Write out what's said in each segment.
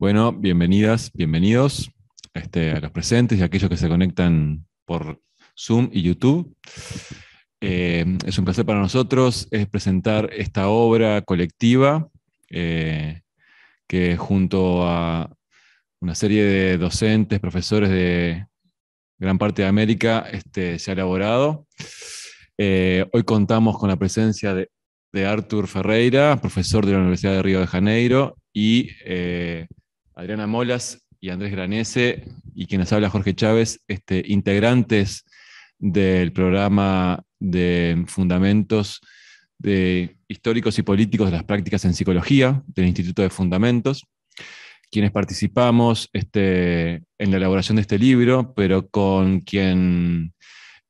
Bueno, bienvenidas, bienvenidos este, a los presentes y a aquellos que se conectan por Zoom y YouTube. Eh, es un placer para nosotros presentar esta obra colectiva eh, que junto a una serie de docentes, profesores de gran parte de América este, se ha elaborado. Eh, hoy contamos con la presencia de, Artur Ferreira, profesor de la Universidad de Río de Janeiro y Adriana Molas y Andrés Granese, y quien habla Jorge Chávez, este, integrantes del programa de Fundamentos de Históricos y Políticos de las Prácticas en Psicología del Instituto de Fundamentos, quienes participamos este, en la elaboración de este libro, pero con quien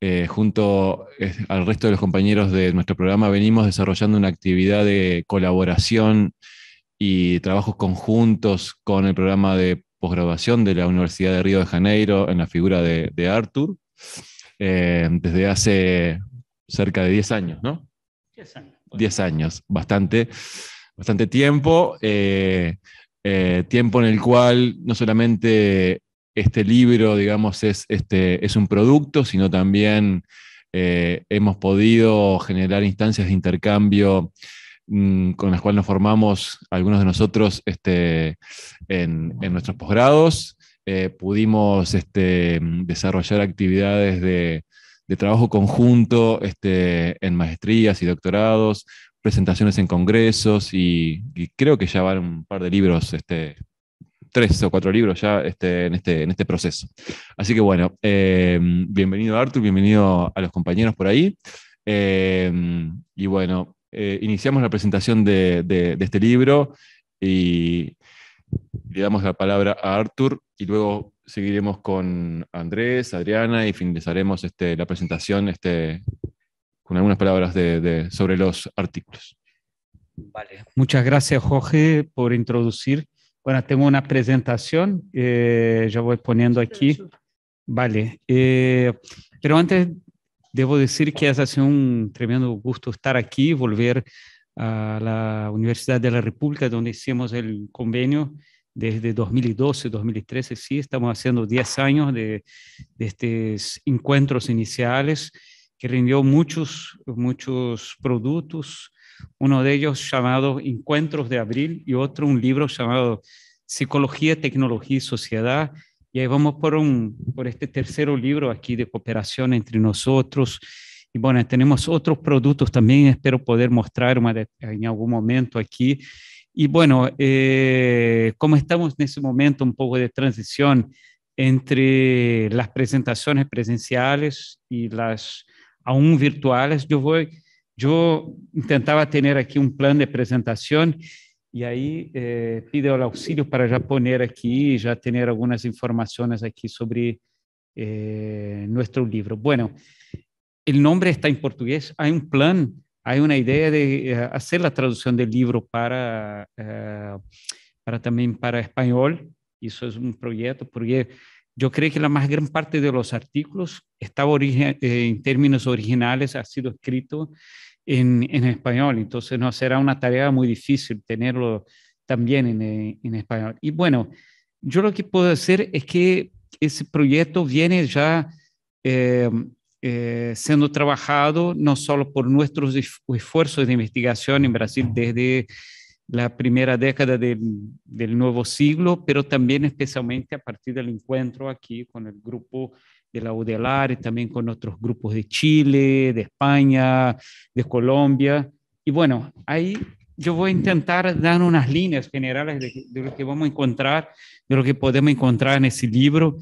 eh, junto al resto de los compañeros de nuestro programa venimos desarrollando una actividad de colaboración y trabajos conjuntos con el programa de posgraduación de la Universidad de Río de Janeiro en la figura de, Arthur eh, desde hace cerca de 10 años, ¿no? 10 años. bastante, bastante tiempo, eh, eh, tiempo en el cual no solamente este libro, digamos, es, este, es un producto, sino también hemos podido generar instancias de intercambio Mm, con las cuales nos formamos algunos de nosotros este, en, nuestros posgrados. Eh, pudimos este, desarrollar actividades de, trabajo conjunto este, en maestrías y doctorados, presentaciones en congresos y, creo que ya van un par de libros, tres o cuatro libros ya en, este, proceso. Así que bueno, em, bienvenido Artur, bienvenido a los compañeros por ahí. Em, y bueno, eh, iniciamos la presentación de, este libro y le damos la palabra a Arthur y luego seguiremos con Andrés, Adriana y finalizaremos este, la presentación este, con algunas palabras de, sobre los artículos. Vale. Muchas gracias Jorge por introducir. Bueno, tengo una presentación, eh, ya voy poniendo aquí. Vale. Eh, pero antes Debo decir que es hace un tremendo gusto estar aquí, volver a la Universidad de la República, donde hicimos el convenio desde 2012, 2013, sí, estamos haciendo 10 años de, de estos encuentros iniciales que rindió muchos, muchos productos, uno de ellos llamado Encuentros de Abril y otro un libro llamado Psicología, Tecnología y Sociedad, y ahí vamos por, un, por este tercer libro aquí de cooperación entre nosotros. Y bueno, tenemos otros productos también, espero poder mostrar en algún momento aquí. Y bueno, eh, como estamos en ese momento un poco de transición entre las presentaciones presenciales y las aún virtuales, yo voy, yo intentaba tener aquí un plan de presentación y ahí eh, pido el auxilio para ya poner aquí, ya tener algunas informaciones aquí sobre eh, nuestro libro. Bueno, el nombre está en portugués, hay un plan, hay una idea de eh, hacer la traducción del libro para, para también para español, eso es un proyecto, porque yo creo que la más gran parte de los artículos estaba en términos originales, ha sido escrito en, español, entonces no será una tarea muy difícil tenerlo también en, eh, en, español. Y bueno, yo lo que puedo hacer es que ese proyecto viene ya em, eh, siendo trabajado no solo por nuestros esfuerzos de investigación en Brasil desde la primera década del, del nuevo siglo, pero también especialmente a partir del encuentro aquí con el grupo de la UDELAR, también con otros grupos de Chile, de España, de Colombia. Y bueno, ahí yo voy a intentar dar unas líneas generales de, lo que vamos a encontrar, de lo que podemos encontrar en ese libro,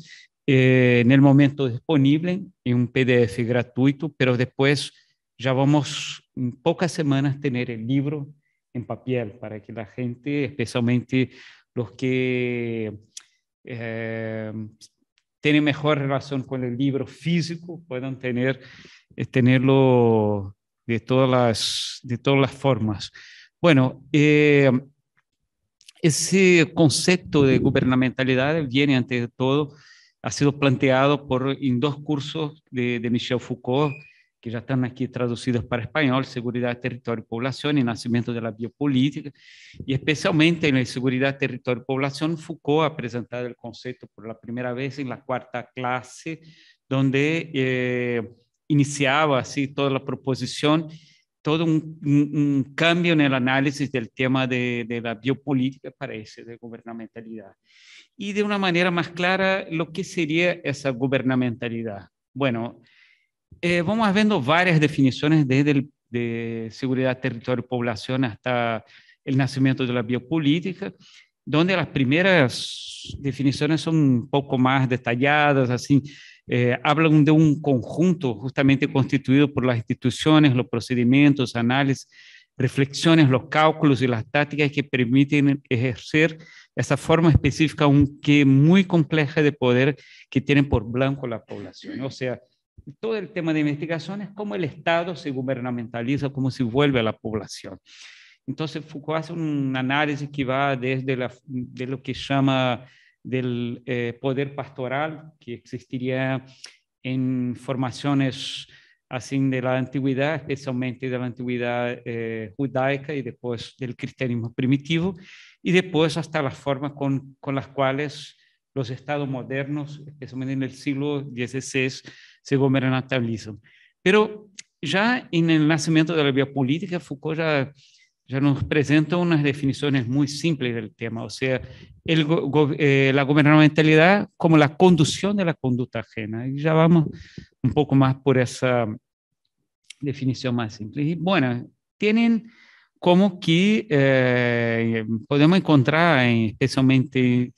eh, en el momento disponible, en un PDF gratuito, pero después ya vamos en pocas semanas tener el libro en papel para que la gente, especialmente los que eh, tienen mejor relación con el libro físico, puedan tener, eh, tenerlo de todas las, de todas las formas. Bueno, eh, ese concepto de gubernamentalidad viene ante todo, ha sido planteado por, en dos cursos de, de Michel Foucault, que ya están aquí traducidos para Seguridad, Territorio y Población y Nacimiento de la Biopolítica, y especialmente en Seguridad, Territorio y Población, Foucault ha presentado el concepto por la primera vez en la cuarta clase, donde eh, iniciaba así toda la proposición, todo un cambio en el análisis del tema de, la biopolítica para ese, de gubernamentalidad. Y de una manera más clara, lo que sería esa gubernamentalidad Bueno, eh, vamos viendo varias definiciones desde el, de seguridad, territorio, población hasta el nacimiento de la biopolítica, donde las primeras definiciones son un poco más detalladas, así, eh, hablan de un conjunto justamente constituido por las instituciones, los procedimientos, análisis, reflexiones, los cálculos y las tácticas que permiten ejercer esa forma específica, aunque muy compleja de poder que tienen por blanco la población. O sea, todo el tema de investigación es cómo el Estado se gubernamentaliza, cómo se vuelve a la población. Entonces, Foucault hace un análisis que va desde la, de lo que llama del eh, poder pastoral, que existiría en formaciones así de la antigüedad, especialmente de la antigüedad eh, judaica y después del cristianismo primitivo, y después hasta las formas con, con las cuales los estados modernos, especialmente en el siglo XVI, se ya Pero ya en el nacimiento de la biopolítica, Foucault ya ya nos presenta unas definiciones muy simples del tema, o sea, eh, la go, como la conducción de la conducta ajena. y ya vamos un poco más por esa definición más simple. y bueno, tienen como que eh, podemos encontrar, especialmente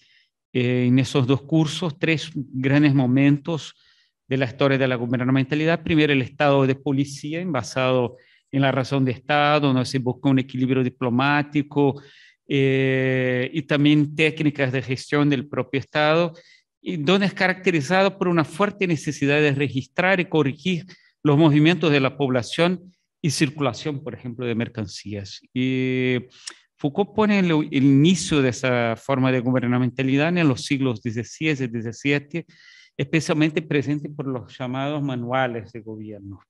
eh, en esos dos cursos, tres grandes momentos de la historia de la gubernamentalidad. Primero, el estado de policía, basado en la razón de Estado, donde se busca un equilibrio diplomático eh, y también técnicas de gestión del propio Estado, y donde es caracterizado por una fuerte necesidad de registrar y corregir los movimientos de la población y circulación, por ejemplo, de mercancías. Y Foucault pone el, inicio de esa forma de gubernamentalidad en los siglos XVI y XVII especialmente presente por los llamados manuales de gobierno.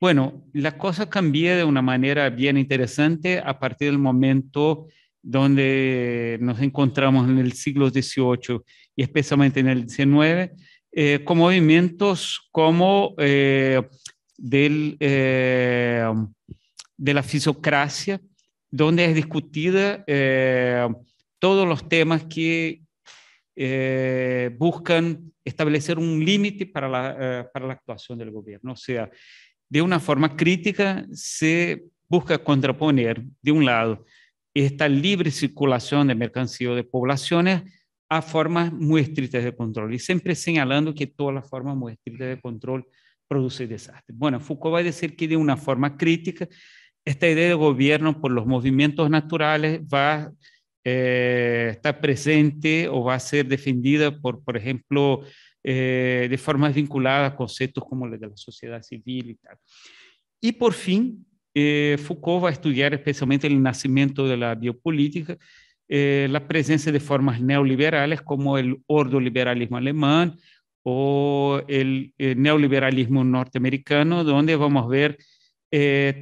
Bueno, la cosa cambia de una manera bien interesante a partir del momento donde nos encontramos en el siglo XVIII y especialmente en el XIX, eh, con movimientos como eh, del, eh, de la fisocracia, donde es discutida todos los temas que buscan establecer un límite eh, para, la, actuación del gobierno. O sea, de una forma crítica se busca contraponer, de un lado, esta libre circulación de mercancías o de poblaciones a formas muy estrictas de control, y siempre señalando que todas las formas muy estrictas de control producen desastres. Bueno, Foucault va a decir que de una forma crítica, esta idea de gobierno por los movimientos naturales va eh, está presente o va a ser defendida por, por ejemplo, eh, de formas vinculadas a conceptos como los de la sociedad civil y tal. Y por fin, eh, Foucault va a estudiar especialmente el nacimiento de la biopolítica, la presencia de formas neoliberales como el ordoliberalismo alemán o el neoliberalismo norteamericano, donde vamos a ver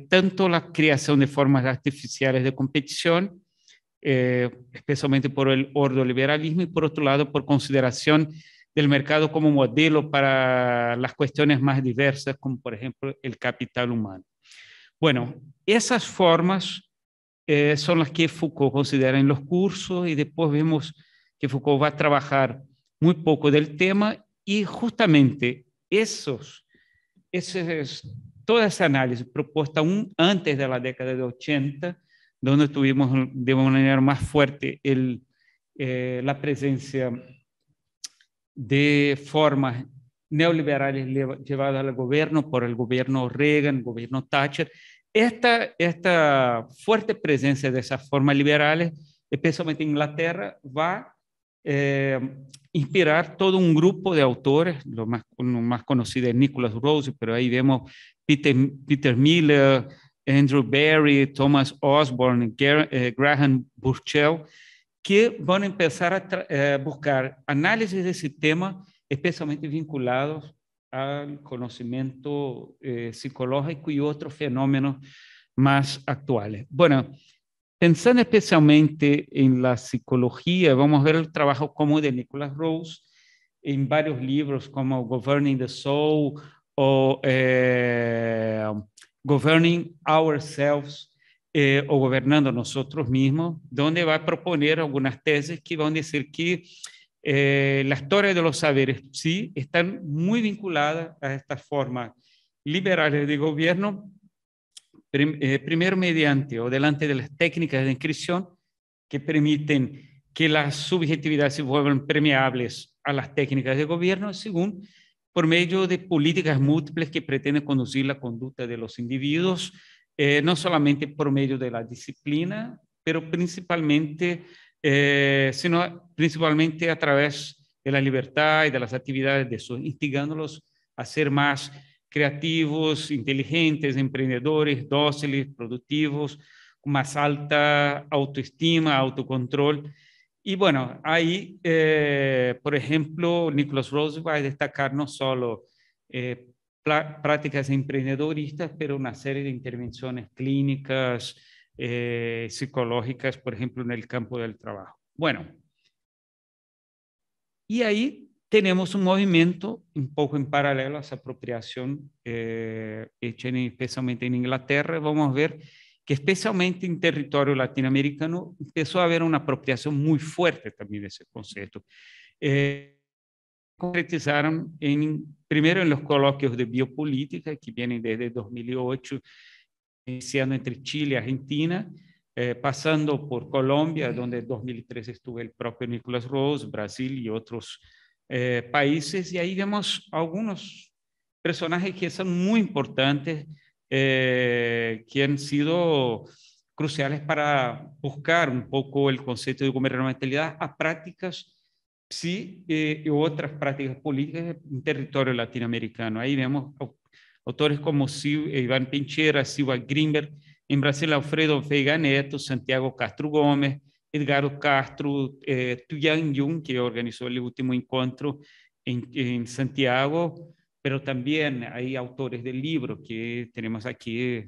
tanto la creación de formas artificiales de competición, eh, especialmente por el ordoliberalismo y por otro lado por consideración del mercado como modelo para las cuestiones más diversas, como por ejemplo el capital humano. Bueno, esas formas eh, son las que Foucault considera en los cursos y después vemos que Foucault va a trabajar muy poco del tema y justamente esos, esos toda esa análisis propuesta antes de la década de 80 donde tuvimos de manera más fuerte eh, la presencia de formas neoliberales llevadas al gobierno por el gobierno Reagan, el gobierno Thatcher. Esta, esta fuerte presencia de esas formas liberales, especialmente en Inglaterra, va a eh, inspirar todo un grupo de autores, lo más, conocido es Nicholas Rose, pero ahí vemos Peter, Peter Miller, Andrew Barry, Thomas Osborne, eh, Graham Burchell, que van a empezar a eh, buscar análisis de ese tema, especialmente vinculados al conocimiento eh, psicológico y otros fenómenos más actuales. Bueno, pensando especialmente en la psicología, vamos a ver el trabajo como de Nicholas Rose en varios libros como Governing the Soul o... Governing Ourselves, eh, o Gobernando Nosotros Mismos, donde va a proponer algunas tesis que van a decir que eh, la historia de los saberes, sí, están muy vinculadas a estas formas liberales de gobierno, eh, primero mediante o delante de las técnicas de inscripción que permiten que las subjetividades se vuelvan permeables a las técnicas de gobierno, según por medio de políticas múltiples que pretenden conducir la conducta de los individuos, eh, no solamente por medio de la disciplina, pero principalmente, eh, sino principalmente a través de la libertad y de las actividades de sus, instigándolos a ser más creativos, inteligentes, emprendedores, dóciles, productivos, con más alta autoestima, autocontrol y bueno, ahí, eh, por ejemplo, Nicholas Rose va a destacar no solo eh, prácticas emprendedoristas, pero una serie de intervenciones clínicas, eh, psicológicas, por ejemplo, en el campo del trabajo. Bueno, y ahí tenemos un movimiento un poco en paralelo a esa apropiación hecha especialmente en Inglaterra. Vamos a ver que especialmente en territorio latinoamericano empezó a haber una apropiación muy fuerte también de ese concepto. Eh, concretizaron en primero en los coloquios de biopolítica que vienen desde 2008 iniciando entre Chile y Argentina, eh, pasando por Colombia, donde en 2003 estuvo el propio Nicolás Rose, Brasil y otros eh, países, y ahí vemos algunos personajes que son muy importantes eh, que han sido cruciales para buscar un poco el concepto de gubernamentalidad a prácticas, sí, eh, y otras prácticas políticas en territorio latinoamericano. Ahí vemos autores como eh, Iván Pinchera, Silva Grimberg, en Brasil Alfredo Veiga Neto, Santiago Castro Gómez, Edgardo Castro, eh, Tuyang Jung, que organizó el último encuentro en, en Santiago, pero también hay autores del libro que tenemos aquí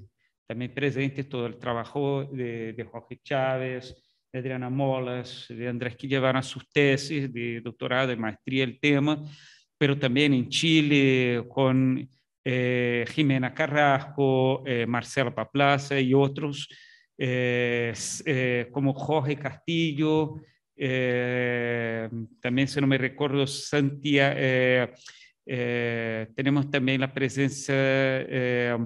también presentes, todo el trabajo de, Jorge Chávez, Adriana Molas, de Andrés que sus tesis de doctorado y maestría el tema, pero también en Chile con eh, Jimena Carrasco, eh, Marcela Paplaza y otros, eh, eh, como Jorge Castillo, también si no me recuerdo, Santiago... Eh, tenemos también la presencia eh,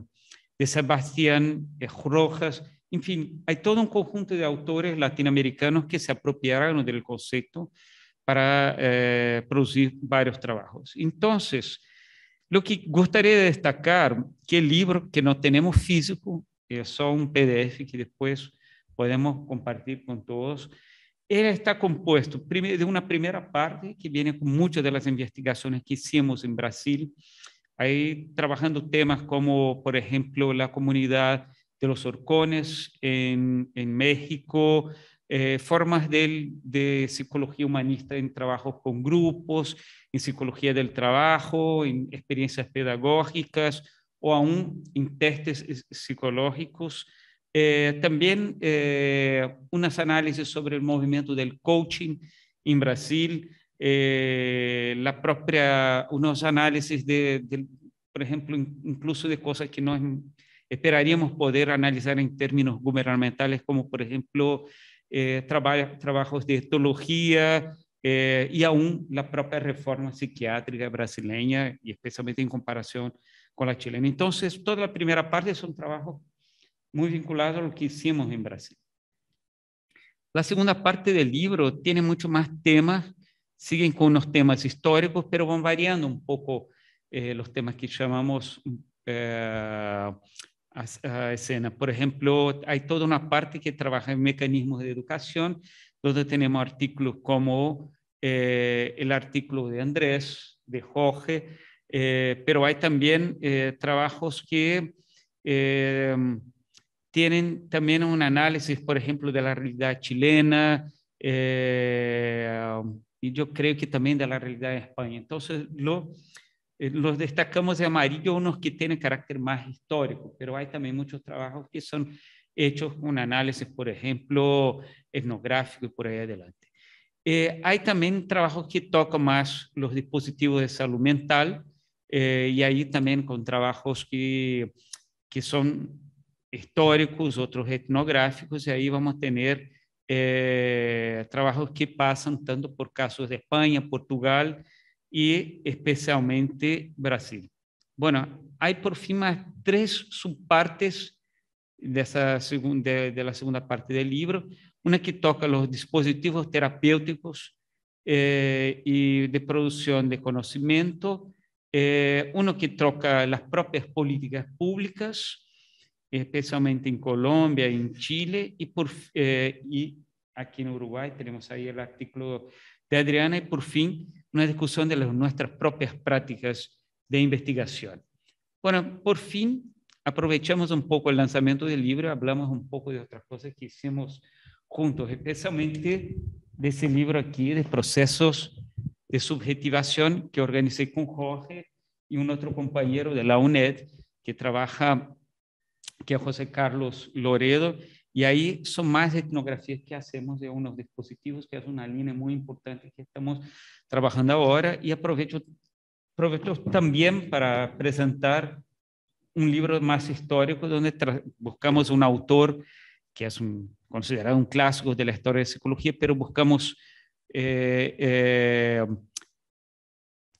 de Sebastián eh, Rojas. En fin, hay todo un conjunto de autores latinoamericanos que se apropiaron del concepto para producir varios trabajos. Entonces, lo que gustaría destacar que el libro que no tenemos físico es solo un PDF que después podemos compartir con todos. Él está compuesto de una primera parte que viene con muchas de las investigaciones que hicimos en Brasil, ahí trabajando temas como, por ejemplo, la comunidad de los orcones en, México, eh, formas de, psicología humanista en trabajos con grupos, en psicología del trabajo, en experiencias pedagógicas o aún en testes eh, psicológicos eh, también eh, unas análisis sobre el movimiento del coaching en Brasil, eh, la propia, unos análisis de, por ejemplo, incluso de cosas que no esperaríamos poder analizar en términos gubernamentales, como por ejemplo eh, trabajos de etología y aún la propia reforma psiquiátrica brasileña, y especialmente en comparación con la chilena. Entonces, toda la primera parte son trabajos muy vinculado a lo que hicimos en Brasil. La segunda parte del libro tiene mucho más temas, siguen con unos temas históricos, pero van variando un poco eh, los temas que llamamos eh, escena. Por ejemplo, hay toda una parte que trabaja en mecanismos de educación, donde tenemos artículos como eh, el artículo de Andrés, de Jorge, eh, pero hay también trabajos que tienen también un análisis, por ejemplo, de la realidad chilena eh, y yo creo que también de la realidad de España. Entonces, eh, los destacamos de amarillo unos que tienen carácter más histórico, pero hay también muchos trabajos que son hechos un análisis, por ejemplo, etnográfico y por ahí adelante. Eh, hay también trabajos que tocan más los dispositivos de salud mental y ahí también con trabajos que, que son históricos, otros etnográficos, y ahí vamos a tener eh, trabajos que pasan tanto por casos de España, Portugal y especialmente Brasil. Bueno, hay por fin más tres subpartes de, la segunda parte del libro. Una que toca los dispositivos terapéuticos eh, y de producción de conocimiento. Eh, uno que toca las propias políticas públicas, especialmente en Colombia, en Chile y, por, eh, y aquí en Uruguay tenemos ahí el artículo de Adriana y por fin una discusión de nuestras propias prácticas de investigación. Bueno, por fin aprovechamos un poco el lanzamiento del libro, hablamos un poco de otras cosas que hicimos juntos, especialmente de ese libro aquí, de procesos de subjetivación que organicé con Jorge y un otro compañero de la UNED que trabaja que es José Carlos Loredo, y ahí son más etnografías que hacemos de unos dispositivos, que es una línea muy importante que estamos trabajando ahora, y aprovecho, aprovecho también para presentar un libro más histórico donde buscamos un autor que es considerado un clásico de la historia de psicología, pero buscamos eh, eh,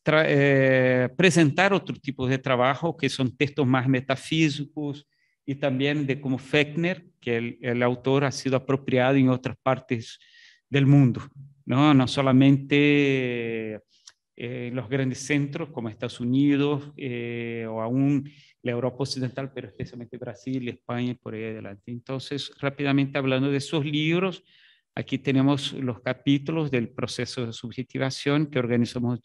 eh, presentar otro tipo de trabajo que son textos más metafísicos, y también de cómo Fechner, que el, autor ha sido apropiado en otras partes del mundo, no, no solamente eh, en los grandes centros como Estados Unidos eh, o aún la Europa Occidental, pero especialmente Brasil, España y por ahí adelante. Entonces, rápidamente hablando de sus libros, aquí tenemos los capítulos del proceso de subjetivación que organizamos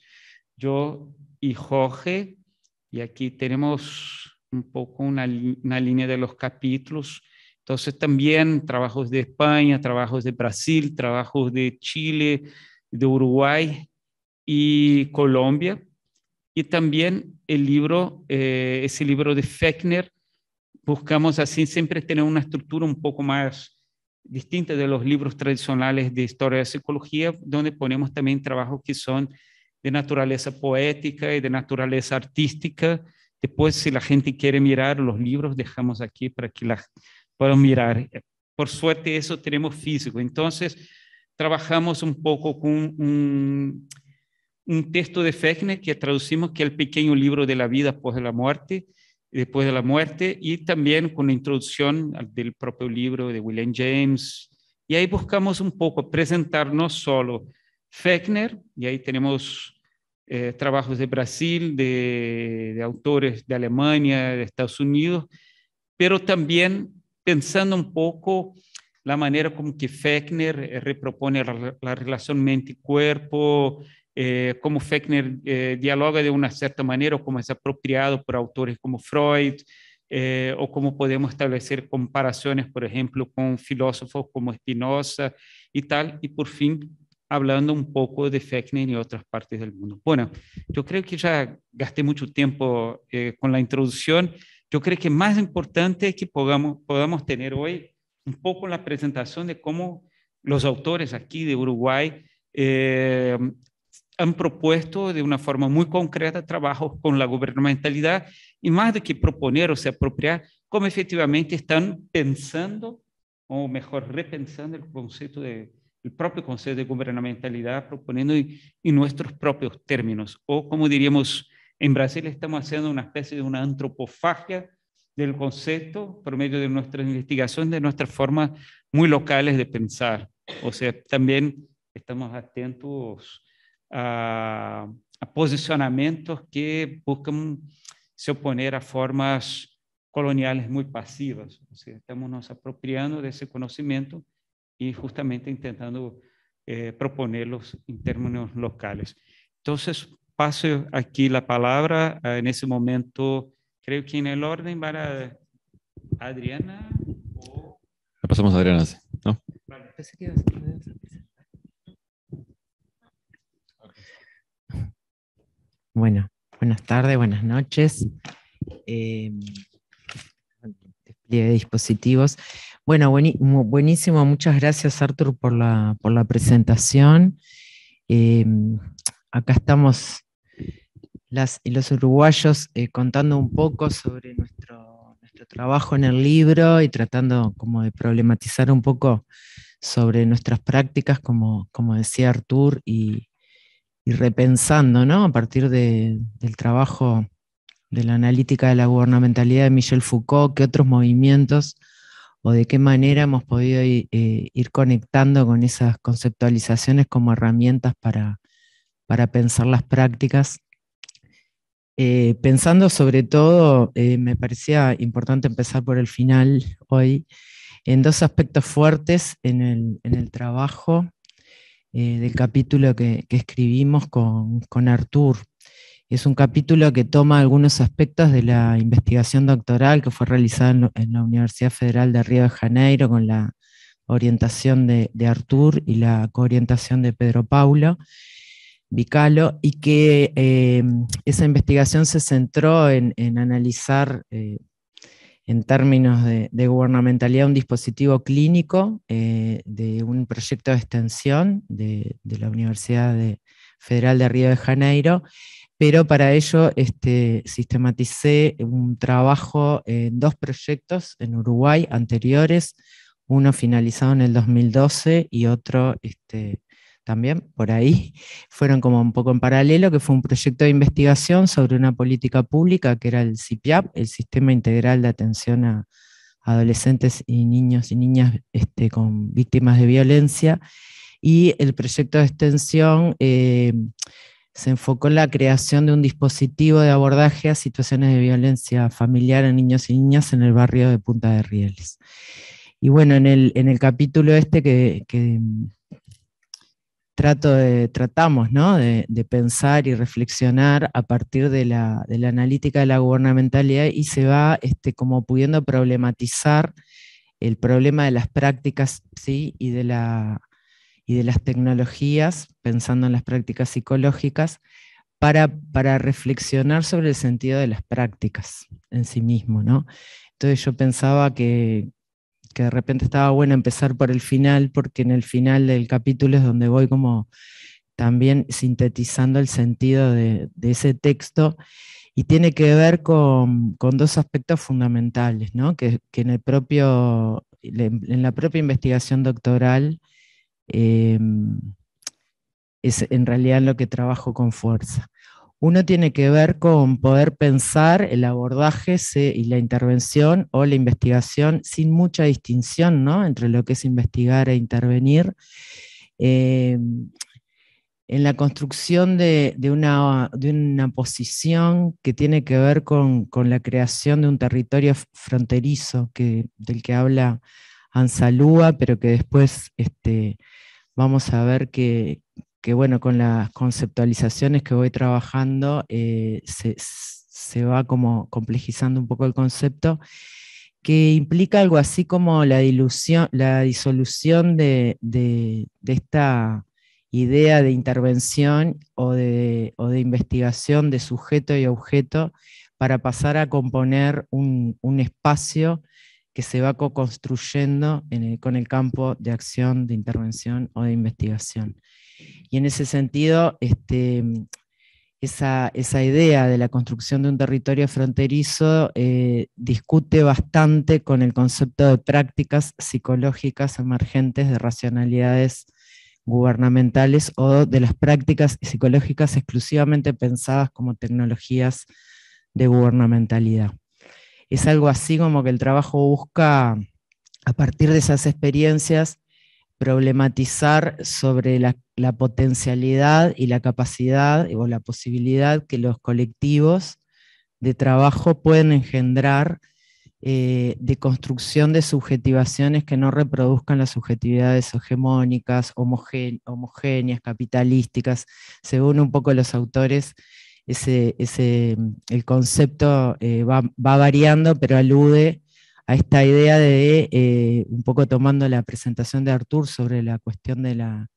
yo y Jorge, y aquí tenemos un poco una, línea de los capítulos. Entonces también trabajos de España, trabajos de Brasil, trabajos de Chile, de Uruguay y Colombia. Y también el libro, eh, ese libro de Fechner, buscamos así siempre tener una estructura un poco más distinta de los libros tradicionales de historia de psicología, donde ponemos también trabajos que son de naturaleza poética y de naturaleza artística, Después, si la gente quiere mirar los libros, dejamos aquí para que la puedan mirar. Por suerte, eso tenemos físico. Entonces, trabajamos un poco con un, texto de Fechner que traducimos, que es el pequeño libro de la vida después de la muerte, después de la muerte, y también con la introducción del propio libro de William James. Y ahí buscamos un poco presentarnos solo Fechner, y ahí tenemos eh, trabajos de Brasil, de, autores de Alemania, de Estados Unidos, pero también pensando un poco la manera como que Fechner eh, repropone la, relación mente-cuerpo, eh, como Fechner dialoga de una cierta manera o como es apropiado por autores como Freud, o cómo podemos establecer comparaciones, por ejemplo, con filósofos como Spinoza y tal, y por fin hablando un poco de FECNEN y otras partes del mundo. Bueno, yo creo que ya gasté mucho tiempo eh, con la introducción. Yo creo que más importante es que podamos, podamos tener hoy un poco la presentación de cómo los autores aquí de Uruguay eh, han propuesto de una forma muy concreta trabajos con la gubernamentalidad y más de que proponer o se apropiar, cómo efectivamente están pensando o mejor repensando el concepto de el propio concepto de Gubernamentalidad proponiendo y nuestros propios términos. O como diríamos, en Brasil estamos haciendo una especie de una antropofagia del concepto por medio de nuestras investigaciones, de nuestras formas muy locales de pensar. O sea, también estamos atentos a, a posicionamientos que buscan se oponer a formas coloniales muy pasivas. O sea, estamos nos apropiando de ese conocimiento y justamente intentando eh, proponerlos en términos locales. Entonces, paso aquí la palabra eh, en ese momento, creo que en el orden para Adriana. O... pasamos a Adriana, Bueno, buenas tardes, buenas noches. Eh, de dispositivos. Bueno, buenísimo, muchas gracias Artur por la, por la presentación. Em, acá estamos y los uruguayos eh, contando un poco sobre nuestro, trabajo en el libro y tratando como de problematizar un poco sobre nuestras prácticas, como, como decía Artur, y, repensando ¿no? a partir del trabajo de la analítica de la gubernamentalidad de Michel Foucault, qué otros movimientos o de qué manera hemos podido eh, ir, conectando con esas conceptualizaciones como herramientas para, pensar las prácticas. Eh, pensando sobre todo, eh, me parecía importante empezar por el final hoy, en dos aspectos fuertes en el, trabajo del capítulo que, escribimos con Artur, es un capítulo que toma algunos aspectos de la investigación doctoral que fue realizada en, la Universidad Federal de Río de Janeiro con la orientación de, Artur y la coorientación de Pedro Paulo Vicalo, y que eh, esa investigación se centró en, analizar eh, en términos de, gubernamentalidad un dispositivo clínico eh, de un proyecto de extensión de, la Universidad Federal de Río de Janeiro pero para ello este, sistematicé un trabajo en dos proyectos en Uruguay anteriores, uno finalizado en el 2012 y otro este, también por ahí, fueron como un poco en paralelo, que fue un proyecto de investigación sobre una política pública que era el CIPIAP, el Sistema Integral de Atención a Adolescentes y Niños y Niñas este, con Víctimas de Violencia, y el proyecto de extensión... Eh, se enfocó en la creación de un dispositivo de abordaje a situaciones de violencia familiar en niños y niñas en el barrio de Punta de Rieles. Y bueno, en el, en el capítulo este que, mm, trato tratamos de, pensar y reflexionar a partir de la, de la, analítica de la gubernamentalidad y se va este, como pudiendo problematizar el problema de las prácticas ¿sí? y de la y de las tecnologías, pensando en las prácticas psicológicas, para, reflexionar sobre el sentido de las prácticas en sí mismo. ¿no? Entonces yo pensaba que, de repente estaba bueno empezar por el final, porque en el final del capítulo es donde voy como también sintetizando el sentido de, ese texto y tiene que ver con, dos aspectos fundamentales, ¿no? que, que en, el propio, en la propia investigación doctoral Em, es en realidad lo que trabajo con fuerza. Uno tiene que ver con poder pensar el abordaje y la intervención o la investigación sin mucha distinción entre lo que es investigar e intervenir. Em, en la construcción de, de, una, posición que tiene que ver con, la creación de un territorio fronterizo que, del que habla Ansalúa, pero que después este, vamos a ver que, bueno, con las conceptualizaciones que voy trabajando, eh, se, va como complejizando un poco el concepto, que implica algo así como la, dilución, la disolución de, esta idea de intervención o de, investigación de sujeto y objeto para pasar a componer un espacio que se va co-construyendo con el campo de acción, de intervención o de investigación. Y en ese sentido, este, esa, idea de la construcción de un territorio fronterizo eh, discute bastante con el concepto de prácticas psicológicas emergentes de racionalidades gubernamentales o de las prácticas psicológicas exclusivamente pensadas como tecnologías de gubernamentalidad es algo así como que el trabajo busca, a partir de esas experiencias, problematizar sobre la, potencialidad y la capacidad o la posibilidad que los colectivos de trabajo pueden engendrar eh, de construcción de subjetivaciones que no reproduzcan las subjetividades hegemónicas, homogéneas, capitalísticas, según un poco los autores ese, mm, el concepto eh, va, variando, pero alude a esta idea de, eh, un poco tomando la presentación de Artur sobre la cuestión de la,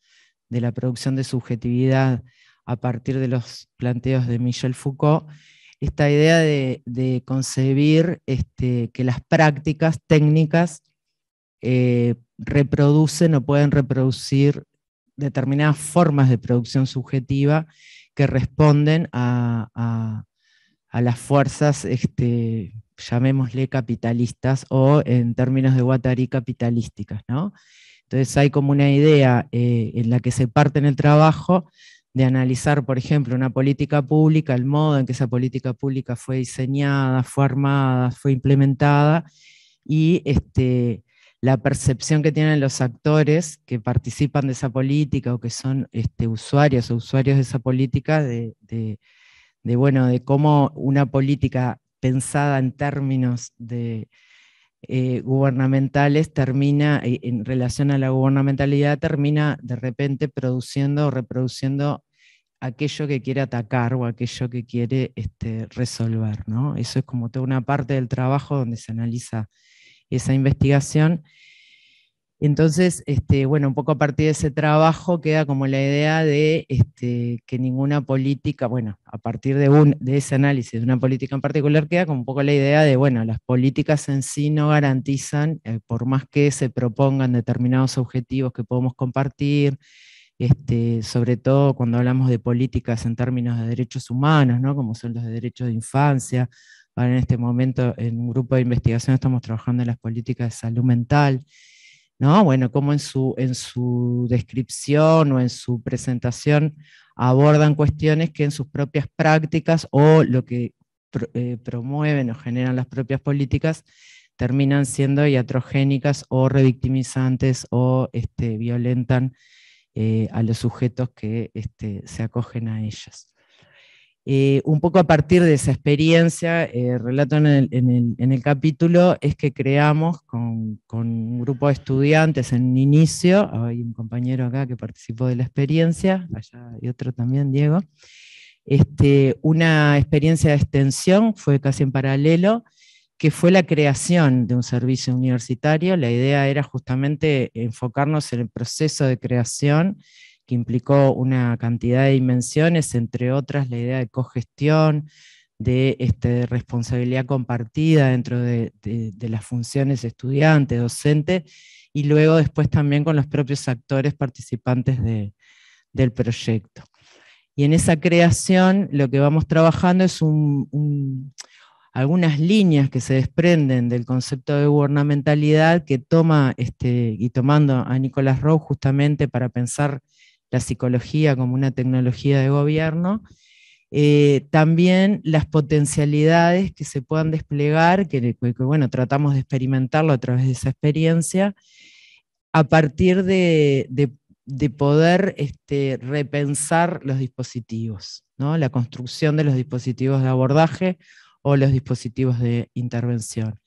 producción de subjetividad a partir de los planteos de Michel Foucault, esta idea de, concebir este, que las prácticas técnicas eh, reproducen o pueden reproducir determinadas formas de producción subjetiva que responden a, las fuerzas, este, llamémosle capitalistas o en términos de watari capitalísticas, ¿no? Entonces hay como una idea eh, en la que se parte en el trabajo de analizar, por ejemplo, una política pública, el modo en que esa política pública fue diseñada, fue armada, fue implementada, y este, la percepción que tienen los actores que participan de esa política o que son este, usuarios o usuarios de esa política, de, bueno, de cómo una política pensada en términos de, eh, gubernamentales termina, eh, en relación a la gubernamentalidad, termina de repente produciendo o reproduciendo aquello que quiere atacar o aquello que quiere este, resolver. ¿no? Eso es como toda una parte del trabajo donde se analiza esa investigación. Entonces, este, bueno, un poco a partir de ese trabajo queda como la idea de este, que ninguna política, bueno, a partir de, un, de ese análisis de una política en particular, queda como un poco la idea de, bueno, las políticas en sí no garantizan, eh, por más que se propongan determinados objetivos que podemos compartir, este, sobre todo cuando hablamos de políticas en términos de derechos humanos, ¿no? como son los de derechos de infancia en este momento en un grupo de investigación estamos trabajando en las políticas de salud mental, ¿no? Bueno, cómo en su, descripción o en su presentación abordan cuestiones que en sus propias prácticas o lo que eh, promueven o generan las propias políticas terminan siendo iatrogénicas o revictimizantes o este, violentan eh, a los sujetos que este, se acogen a ellas. Eh, un poco a partir de esa experiencia, eh, relato en el, capítulo, es que creamos con, un grupo de estudiantes en un inicio, hay un compañero acá que participó de la experiencia, y otro también, Diego, este, una experiencia de extensión, fue casi en paralelo, que fue la creación de un servicio universitario. La idea era justamente enfocarnos en el proceso de creación que implicó una cantidad de dimensiones, entre otras la idea de cogestión, de este, responsabilidad compartida dentro de, las funciones estudiante, docente, y luego después también con los propios actores participantes del proyecto. Y en esa creación lo que vamos trabajando es algunas líneas que se desprenden del concepto de gubernamentalidad que toma este, y tomando a Nicolás Rowe justamente para pensar la psicología como una tecnología de gobierno, eh, también las potencialidades que se puedan desplegar, que, bueno, tratamos de experimentarlo a través de esa experiencia, a partir de, poder este, repensar los dispositivos, ¿no? la construcción de los dispositivos de abordaje o los dispositivos de intervención.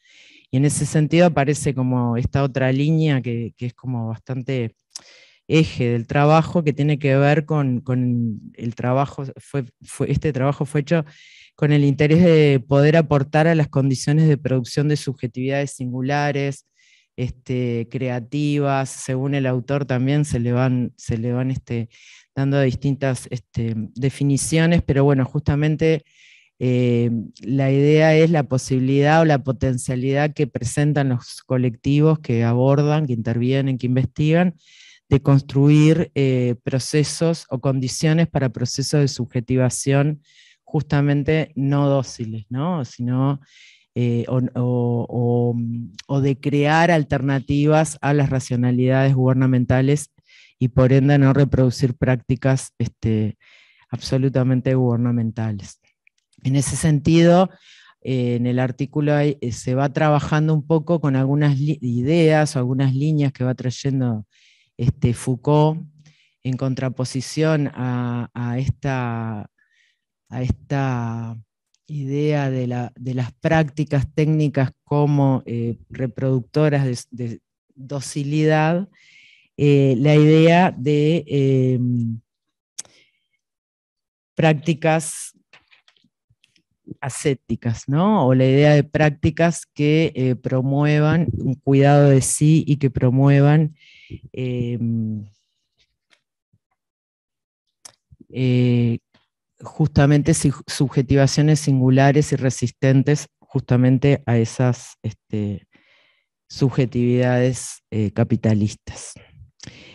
Y en ese sentido aparece como esta otra línea que, que es como bastante eje del trabajo que tiene que ver con, el trabajo, este trabajo fue hecho con el interés de poder aportar a las condiciones de producción de subjetividades singulares, este, creativas, según el autor también se le van, se le este, dando distintas este, definiciones, pero bueno, justamente eh, la idea es la posibilidad o la potencialidad que presentan los colectivos que abordan, que intervienen, que investigan, de construir eh, procesos o condiciones para procesos de subjetivación justamente no dóciles, Sino, eh, mm, o, de crear alternativas a las racionalidades gubernamentales y por ende no reproducir prácticas este, absolutamente gubernamentales. En ese sentido, eh, en el artículo se va trabajando un poco con algunas ideas o algunas líneas que va trayendo este, Foucault en contraposición a, esta, idea de, las prácticas técnicas como eh, reproductoras de, docilidad, eh, la idea de em, prácticas ascéticas, ¿no? O la idea de prácticas que eh, promuevan un cuidado de sí y que promuevan Em, eh, justamente subjetivaciones singulares y resistentes justamente a esas este, subjetividades eh, capitalistas.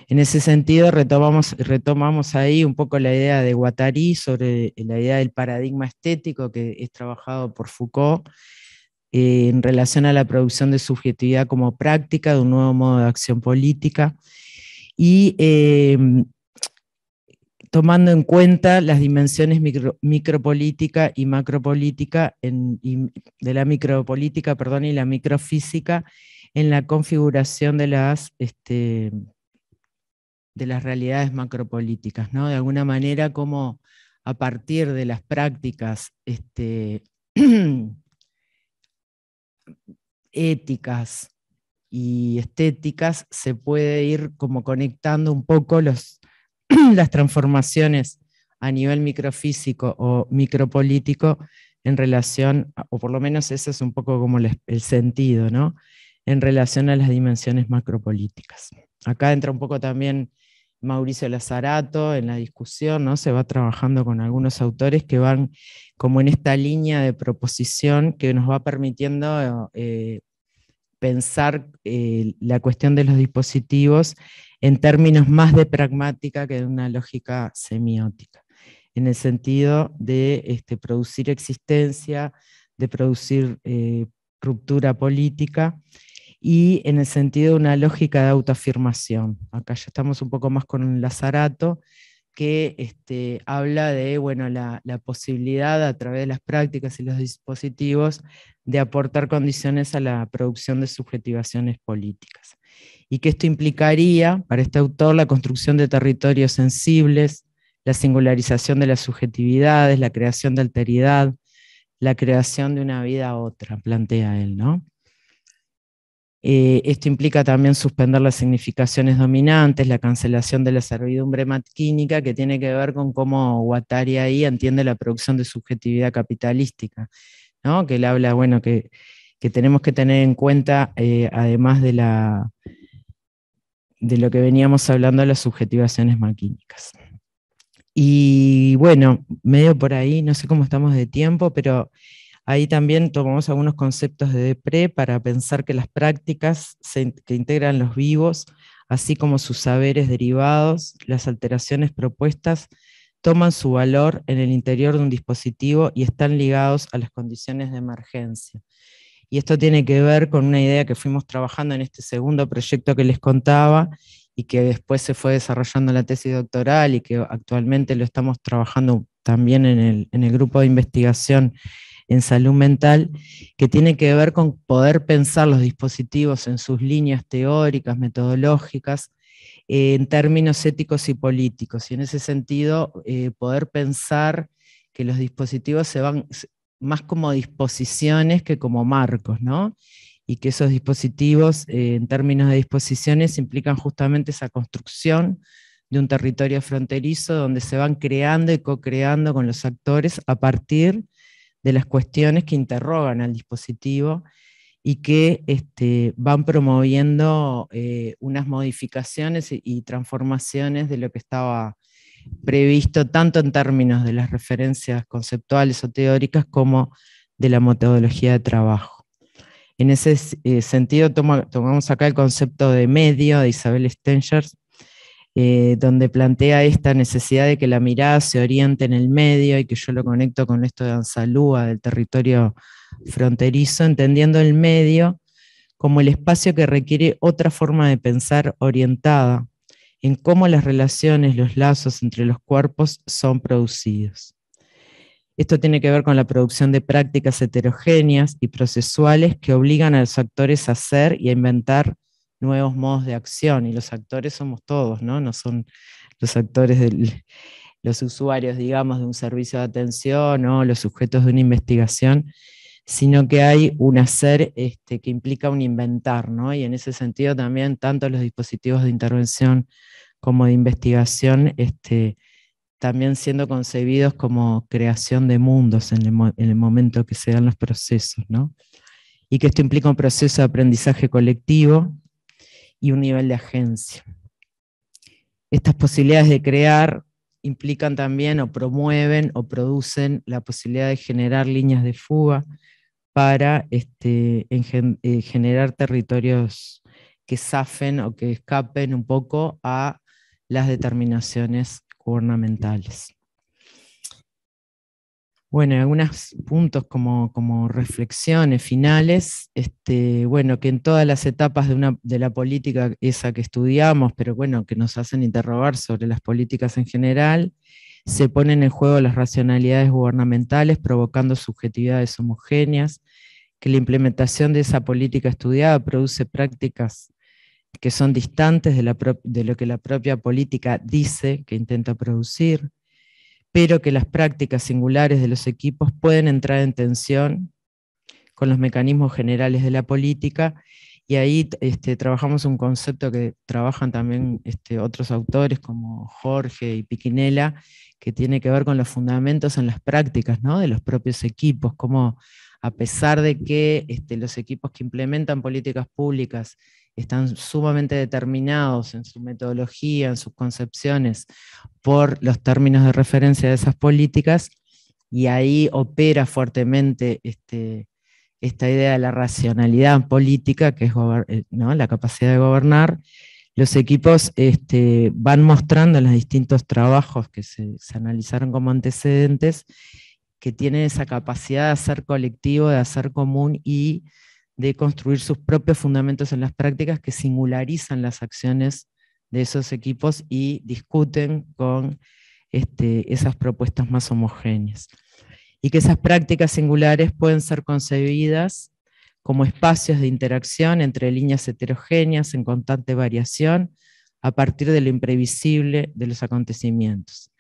En ese sentido, retomamos, retomamos, ahí un poco la idea de Guattari sobre la idea del paradigma estético que es trabajado por Foucault eh, en relación a la producción de subjetividad como práctica, de un nuevo modo de acción política y eh, tomando en cuenta las dimensiones micropolítica y macropolítica, de la micropolítica perdón, y la microfísica en la configuración de las, este, de las realidades macropolíticas, ¿no? de alguna manera como a partir de las prácticas este, éticas y estéticas se puede ir como conectando un poco los, las transformaciones a nivel microfísico o micropolítico en relación, o por lo menos ese es un poco como el, sentido, ¿no? En relación a las dimensiones macropolíticas. Acá entra un poco también Mauricio Lazarato en la discusión, ¿no? Se va trabajando con algunos autores que van como en esta línea de proposición que nos va permitiendo eh, pensar eh, la cuestión de los dispositivos en términos más de pragmática que de una lógica semiótica, en el sentido de este, producir existencia, de producir eh, ruptura política y en el sentido de una lógica de autoafirmación. Acá ya estamos un poco más con un lazarato que este, habla de bueno, la, la, posibilidad a través de las prácticas y los dispositivos de aportar condiciones a la producción de subjetivaciones políticas. Y que esto implicaría para este autor la construcción de territorios sensibles, la singularización de las subjetividades, la creación de alteridad, la creación de una vida a otra, plantea él, ¿no? Eh, esto implica también suspender las significaciones dominantes, la cancelación de la servidumbre maquínica que tiene que ver con cómo Guattari ahí entiende la producción de subjetividad capitalística, que él habla, bueno, que, tenemos que tener en cuenta, eh, además de, la, de lo que veníamos hablando, las subjetivaciones maquínicas. Y bueno, medio por ahí, no sé cómo estamos de tiempo, pero Ahí también tomamos algunos conceptos de DEPRE para pensar que las prácticas que integran los vivos, así como sus saberes derivados, las alteraciones propuestas, toman su valor en el interior de un dispositivo y están ligados a las condiciones de emergencia. Y esto tiene que ver con una idea que fuimos trabajando en este segundo proyecto que les contaba y que después se fue desarrollando la tesis doctoral y que actualmente lo estamos trabajando también en el, en el grupo de investigación en salud mental, que tiene que ver con poder pensar los dispositivos en sus líneas teóricas, metodológicas, eh, en términos éticos y políticos. Y en ese sentido, eh, poder pensar que los dispositivos se van más como disposiciones que como marcos, ¿no? Y que esos dispositivos, eh, en términos de disposiciones, implican justamente esa construcción de un territorio fronterizo donde se van creando y co-creando con los actores a partir de las cuestiones que interrogan al dispositivo y que este, van promoviendo eh, unas modificaciones y, transformaciones de lo que estaba previsto tanto en términos de las referencias conceptuales o teóricas como de la metodología de trabajo. En ese eh, sentido tomamos acá el concepto de medio de Isabel Stengers, eh, donde plantea esta necesidad de que la mirada se oriente en el medio y que yo lo conecto con esto de Anzalúa, del territorio fronterizo, entendiendo el medio como el espacio que requiere otra forma de pensar orientada en cómo las relaciones, los lazos entre los cuerpos son producidos. Esto tiene que ver con la producción de prácticas heterogéneas y procesuales que obligan a los actores a hacer y a inventar nuevos modos de acción y los actores somos todos, ¿no? son los actores del, los usuarios, digamos, de un servicio de atención o los sujetos de una investigación, sino que hay un hacer este, que implica un inventar, ¿no? Y en ese sentido también tanto los dispositivos de intervención como de investigación, este, también siendo concebidos como creación de mundos en el, momento que se dan los procesos, Y que esto implica un proceso de aprendizaje colectivo y un nivel de agencia. Estas posibilidades de crear implican también o promueven o producen la posibilidad de generar líneas de fuga para este, eh, generar territorios que zafen o que escapen un poco a las determinaciones gubernamentales. Bueno, algunos puntos como, reflexiones finales, este, bueno, que en todas las etapas de, la política esa que estudiamos, pero bueno, que nos hacen interrogar sobre las políticas en general, se ponen en juego las racionalidades gubernamentales provocando subjetividades homogéneas, que la implementación de esa política estudiada produce prácticas que son distantes de lo que la propia política dice que intenta producir pero que las prácticas singulares de los equipos pueden entrar en tensión con los mecanismos generales de la política. Y ahí este, trabajamos un concepto que trabajan también este, otros autores como Jorge y Piquinela, que tiene que ver con los fundamentos en las prácticas de los propios equipos, como a pesar de que este, los equipos que implementan políticas públicas están sumamente determinados en su metodología, en sus concepciones, por los términos de referencia de esas políticas, y ahí opera fuertemente este, esta idea de la racionalidad política, que es eh, la capacidad de gobernar, los equipos este, van mostrando en los distintos trabajos que se, se, analizaron como antecedentes que tienen esa capacidad de hacer colectivo, de hacer común y de construir sus propios fundamentos en las prácticas que singularizan las acciones de esos equipos y discuten con este, esas propuestas más homogéneas. Y que esas prácticas singulares pueden ser concebidas como espacios de interacción entre líneas heterogéneas en constante variación a partir de lo imprevisible de los acontecimientos,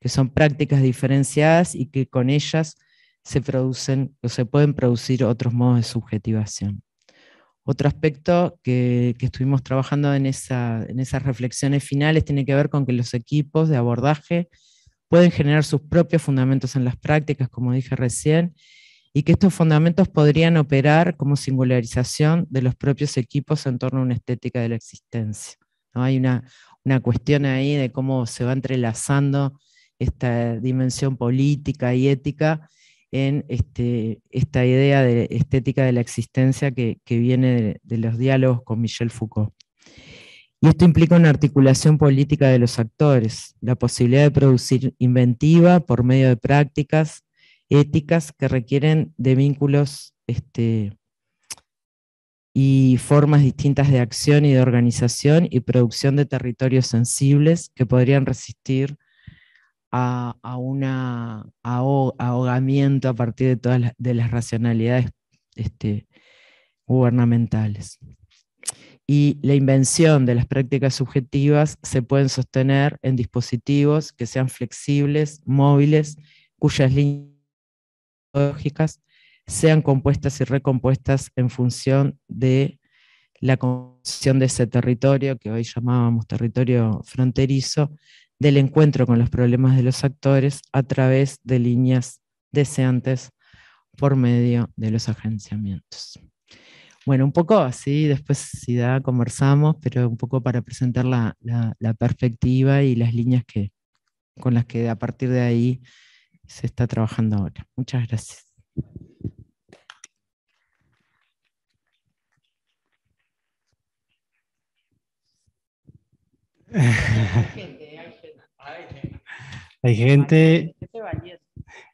que son prácticas diferenciadas y que con ellas se producen o se pueden producir otros modos de subjetivación. Otro aspecto que, estuvimos trabajando en, esas reflexiones finales tiene que ver con que los equipos de abordaje pueden generar sus propios fundamentos en las prácticas, como dije recién, y que estos fundamentos podrían operar como singularización de los propios equipos en torno a una estética de la existencia. Hay una cuestión ahí de cómo se va entrelazando esta dimensión política y ética en este, esta idea de estética de la existencia que, viene de, los diálogos con Michel Foucault. Y esto implica una articulación política de los actores, la posibilidad de producir inventiva por medio de prácticas éticas que requieren de vínculos este, y formas distintas de acción y de organización y producción de territorios sensibles que podrían resistir a, a un ahogamiento a partir de todas las, de las racionalidades este, gubernamentales. Y la invención de las prácticas subjetivas se pueden sostener en dispositivos que sean flexibles, móviles, cuyas líneas lógicas sean compuestas y recompuestas en función de la construcción de ese territorio que hoy llamábamos territorio fronterizo, del encuentro con los problemas de los actores a través de líneas deseantes por medio de los agenciamientos. Bueno, un poco así, después si conversamos, pero un poco para presentar la, la perspectiva y las líneas que, con las que a partir de ahí se está trabajando ahora. Muchas gracias. Hay gente.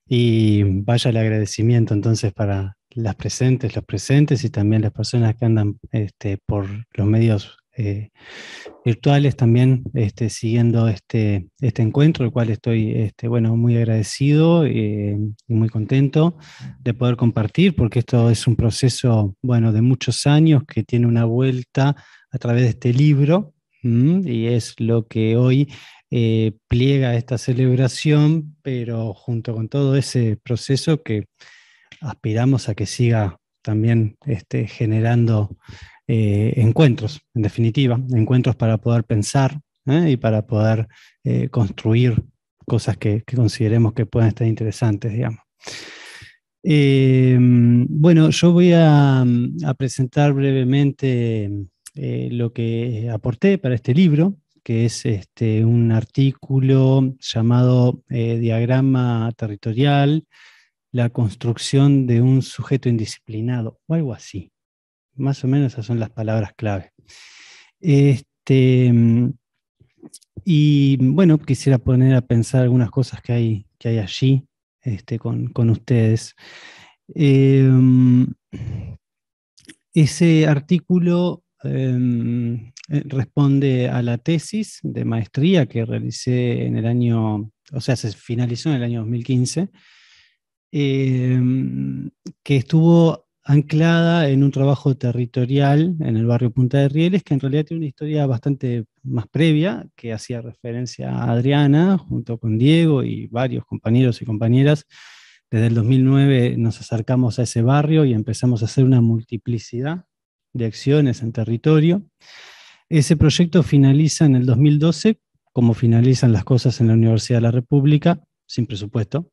Y vaya el agradecimiento entonces para las presentes, los presentes y también las personas que andan este, por los medios eh, virtuales también este, siguiendo este, este encuentro, el cual estoy este, bueno, muy agradecido eh, y muy contento de poder compartir, porque esto es un proceso bueno, de muchos años que tiene una vuelta a través de este libro y es lo que hoy eh, pliega esta celebración, pero junto con todo ese proceso que aspiramos a que siga también este, generando eh, encuentros, en definitiva, encuentros para poder pensar ¿eh? y para poder construir cosas que, consideremos que puedan estar interesantes, em, bueno, yo voy a presentar brevemente lo que aporté para este libro, que es este, un artículo llamado eh, Diagrama Territorial, la construcción de un sujeto indisciplinado, o algo así. Más o menos esas son las palabras clave. Este, mm, y mm, bueno, quisiera poner a pensar algunas cosas que hay, que hay allí este, con, ustedes. Eh, mm, ese artículo em, eh, responde a la tesis de maestría que realicé en el año, o sea, se finalizó en el año 2015, em, que estuvo anclada en un trabajo territorial en el barrio Punta de Rieles, que en realidad tiene una historia bastante más previa, que hacía referencia a Adriana, junto con Diego y varios compañeros y compañeras. Desde el 2009 nos acercamos a ese barrio y empezamos a hacer una multiplicidad de acciones en territorio. Ese proyecto finaliza en el 2012, como finalizan las cosas en la Universidad de la República, sin presupuesto,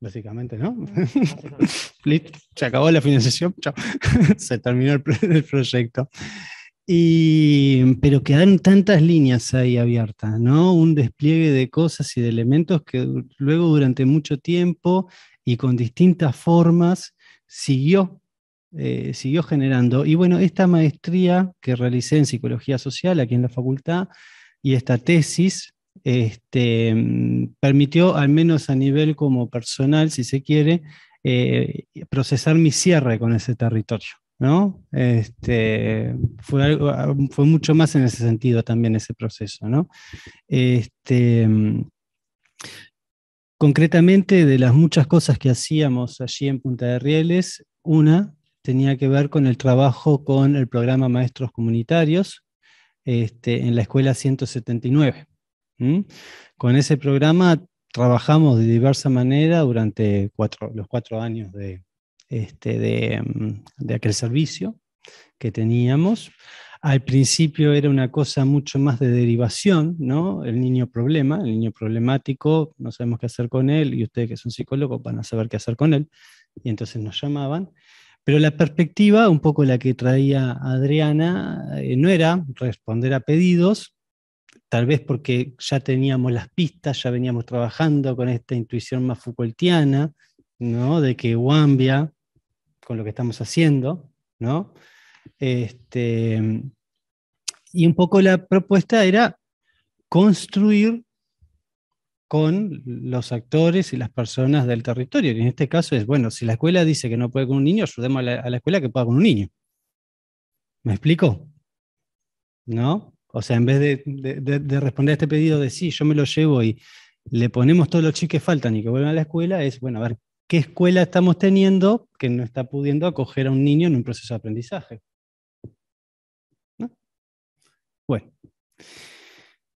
básicamente, ¿no? se acabó la financiación, se terminó el, proyecto. Y, pero quedaron tantas líneas ahí abiertas, ¿no? Un despliegue de cosas y de elementos que luego durante mucho tiempo y con distintas formas siguió eh, siguió generando. Y bueno, esta maestría que realicé en psicología social aquí en la facultad y esta tesis este, mm, permitió, al menos a nivel como personal, si se quiere, eh, procesar mi cierre con ese territorio. ¿no? Este, fue, ah, fue mucho más en ese sentido también ese proceso. Este, mm, concretamente, de las muchas cosas que hacíamos allí en Punta de Rieles, una tenía que ver con el trabajo con el programa Maestros Comunitarios este, en la Escuela 179. Con ese programa trabajamos de diversa manera durante los cuatro años de, este, mm, de aquel servicio que teníamos. Al principio era una cosa mucho más de derivación, ¿no? El niño problema, el niño problemático, no sabemos qué hacer con él, y ustedes que son psicólogos van a saber qué hacer con él. Y entonces nos llamaban pero la perspectiva, un poco la que traía Adriana, eh, no era responder a pedidos, tal vez porque ya teníamos las pistas, ya veníamos trabajando con esta intuición más Foucaultiana, ¿no? De que guambia con lo que estamos haciendo, ¿no? Este, y un poco la propuesta era construir con los actores y las personas del territorio. Y en este caso es, bueno, si la escuela dice que no puede con un niño, ayudemos a la, a escuela que pueda con un niño. ¿Me explico? ¿No? O sea, en vez de, responder a este pedido de sí, yo me lo llevo y le ponemos todos los chicos que faltan y que vuelvan a la escuela, es, bueno, a ver, ¿qué escuela estamos teniendo que no está pudiendo acoger a un niño en un proceso de aprendizaje? Bueno.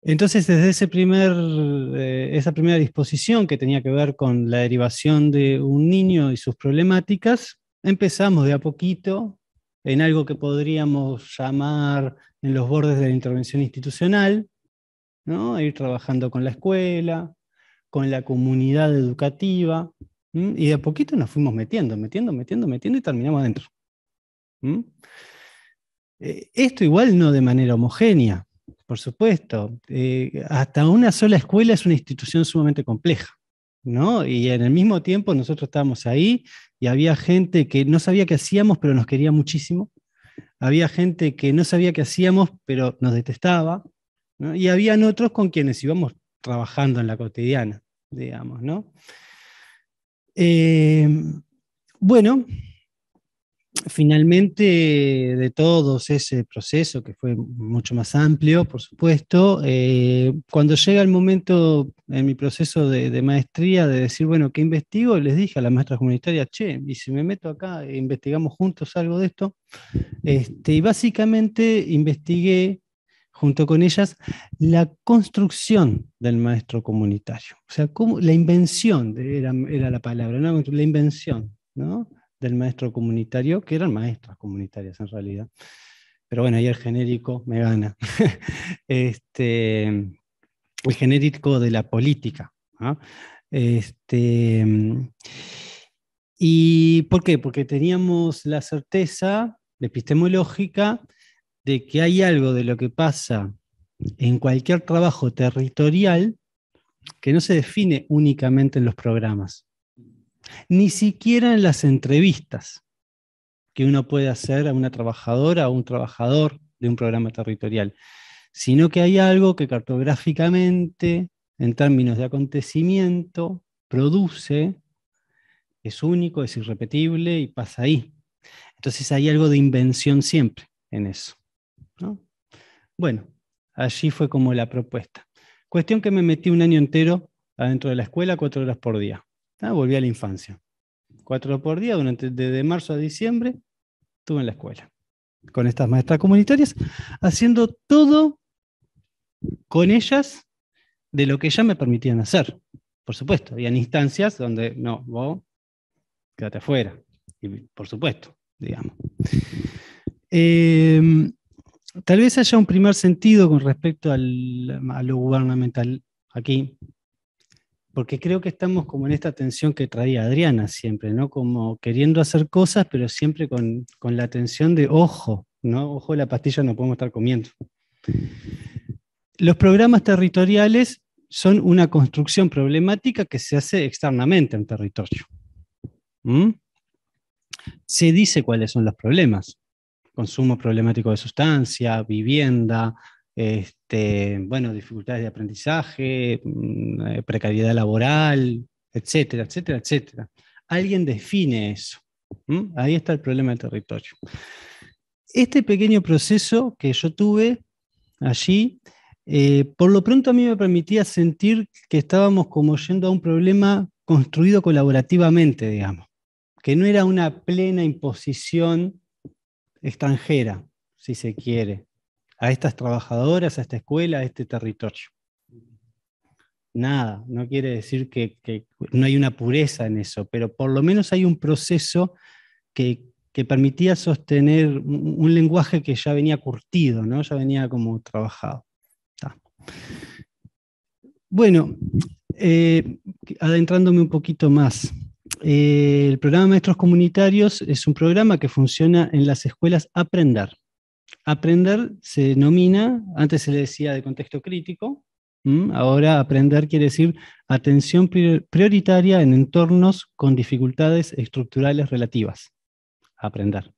Entonces, desde eh, esa primera disposición que tenía que ver con la derivación de un niño y sus problemáticas, empezamos de a poquito en algo que podríamos llamar en los bordes de la intervención institucional, ¿no? ir trabajando con la escuela, con la comunidad educativa, y de a poquito nos fuimos metiendo, metiendo, metiendo, metiendo y terminamos adentro. Eh, esto igual no de manera homogénea, por supuesto, eh, hasta una sola escuela es una institución sumamente compleja, ¿no? Y en el mismo tiempo nosotros estábamos ahí y había gente que no sabía qué hacíamos, pero nos quería muchísimo. Había gente que no sabía qué hacíamos, pero nos detestaba. Y habían otros con quienes íbamos trabajando en la cotidiana, digamos, ¿no? Eh, bueno, finalmente de todo ese proceso, que fue mucho más amplio, por supuesto, eh, cuando llega el momento en mi proceso de, maestría de decir, bueno, ¿qué investigo? Les dije a la maestra comunitaria, che, y si me meto acá investigamos juntos algo de esto, este, y básicamente investigué junto con ellas la construcción del maestro comunitario, o sea, la invención, era, era la palabra, la invención, ¿no? del maestro comunitario, que eran maestras comunitarias en realidad. Pero bueno, ahí el genérico me gana. este, el genérico de la política. Este, ¿Y por qué? Porque teníamos la certeza epistemológica de que hay algo de lo que pasa en cualquier trabajo territorial que no se define únicamente en los programas. Ni siquiera en las entrevistas que uno puede hacer a una trabajadora o un trabajador de un programa territorial, sino que hay algo que cartográficamente, en términos de acontecimiento, produce, es único, es irrepetible y pasa ahí. Entonces hay algo de invención siempre en eso. Bueno, allí fue como la propuesta. Cuestión que me metí un año entero adentro de la escuela, cuatro horas por día. Ah, volví a la infancia. Cuatro por día, durante, desde marzo a diciembre, estuve en la escuela con estas maestras comunitarias, haciendo todo con ellas de lo que ya me permitían hacer. Por supuesto, había instancias donde no, vos quédate afuera, y por supuesto, digamos. Em, tal vez haya un primer sentido con respecto al, a lo gubernamental aquí, porque creo que estamos como en esta tensión que traía Adriana siempre, ¿no? Como queriendo hacer cosas, pero siempre con, la tensión de ojo, ¿no? Ojo, la pastilla no podemos estar comiendo. Los programas territoriales son una construcción problemática que se hace externamente en territorio. ¿Mm? Se dice cuáles son los problemas. Consumo problemático de sustancia, vivienda, este, bueno, dificultades de aprendizaje, mm, eh, precariedad laboral, etcétera, etcétera, etcétera. Alguien define eso. Ahí está el problema del territorio. Este pequeño proceso que yo tuve allí, eh, por lo pronto a mí me permitía sentir que estábamos como yendo a un problema construido colaborativamente, digamos, que no era una plena imposición extranjera, si se quiere, a estas trabajadoras, a esta escuela, a este territorio. Nada, no quiere decir que, no hay una pureza en eso, pero por lo menos hay un proceso que, permitía sostener un, lenguaje que ya venía curtido, ¿no? ya venía como trabajado. Bueno, eh, adentrándome un poquito más. Eh, el programa Maestros Comunitarios es un programa que funciona en las escuelas Aprender aprender se denomina, antes se le decía de contexto crítico, ahora aprender quiere decir atención prioritaria en entornos con dificultades estructurales relativas. Aprender.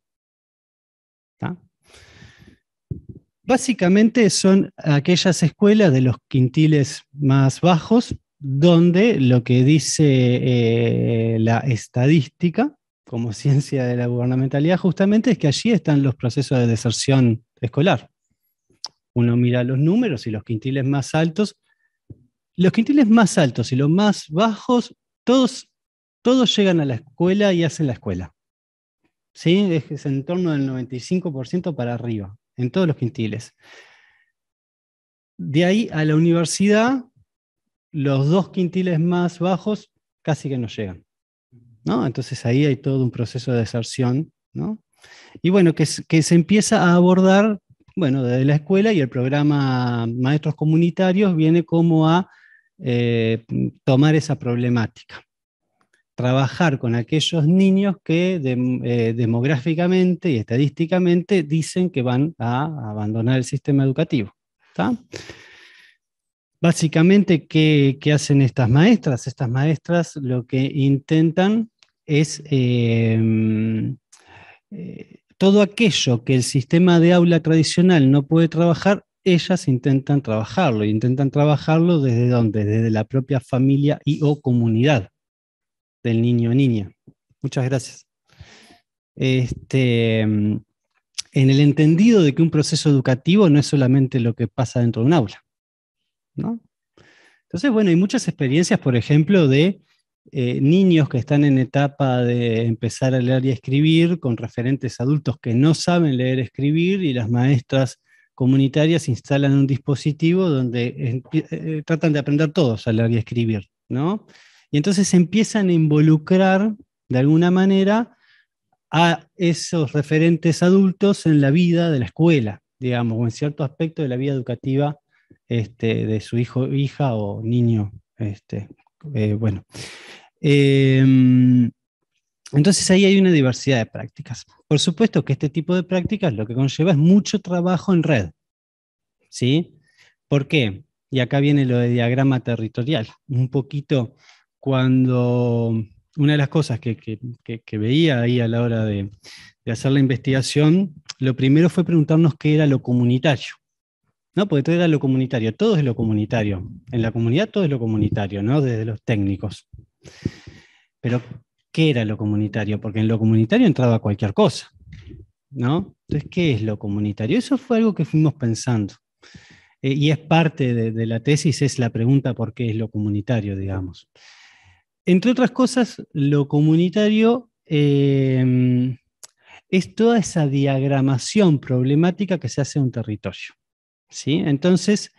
Básicamente son aquellas escuelas de los quintiles más bajos donde lo que dice eh, la estadística como ciencia de la gubernamentalidad justamente es que allí están los procesos de deserción escolar. Uno mira los números y los quintiles más altos, los quintiles más altos y los más bajos, todos, todos llegan a la escuela y hacen la escuela. ¿Sí? Es, es en torno del 95% para arriba, en todos los quintiles. De ahí a la universidad, los dos quintiles más bajos casi que no llegan. ¿no? Entonces ahí hay todo un proceso de deserción, Y bueno, que, se empieza a abordar, bueno, desde la escuela y el programa Maestros Comunitarios viene como a eh, tomar esa problemática. Trabajar con aquellos niños que eh, demográficamente y estadísticamente dicen que van a abandonar el sistema educativo. Básicamente, ¿qué, ¿qué hacen estas maestras? Estas maestras lo que intentan es eh, eh, todo aquello que el sistema de aula tradicional no puede trabajar, ellas intentan trabajarlo, intentan trabajarlo desde dónde, desde la propia familia y o comunidad del niño o niña. Muchas gracias. Este, en el entendido de que un proceso educativo no es solamente lo que pasa dentro de un aula. ¿no? Entonces, bueno, hay muchas experiencias, por ejemplo, de eh, niños que están en etapa de empezar a leer y escribir, con referentes adultos que no saben leer y escribir, y las maestras comunitarias instalan un dispositivo donde eh, eh, tratan de aprender todos a leer y escribir, ¿no? Y entonces empiezan a involucrar de alguna manera a esos referentes adultos en la vida de la escuela, digamos, o en cierto aspecto de la vida educativa este, de su hijo, hija o niño. Este. Eh, bueno. Em, entonces ahí hay una diversidad de prácticas. Por supuesto que este tipo de prácticas lo que conlleva es mucho trabajo en red. ¿Sí? ¿Por qué? Y acá viene lo de diagrama territorial. Un poquito cuando una de las cosas que, que, que, veía ahí a la hora de, de hacer la investigación, lo primero fue preguntarnos qué era lo comunitario. ¿no? Porque todo era lo comunitario, todo es lo comunitario. En la comunidad todo es lo comunitario, ¿no? Desde los técnicos. Pero, ¿qué era lo comunitario? Porque en lo comunitario entraba cualquier cosa, ¿no? Entonces, ¿qué es lo comunitario? Eso fue algo que fuimos pensando. Eh, y es parte de, la tesis, es la pregunta por qué es lo comunitario, digamos. Entre otras cosas, lo comunitario em, es toda esa diagramación problemática que se hace en un territorio. Entonces,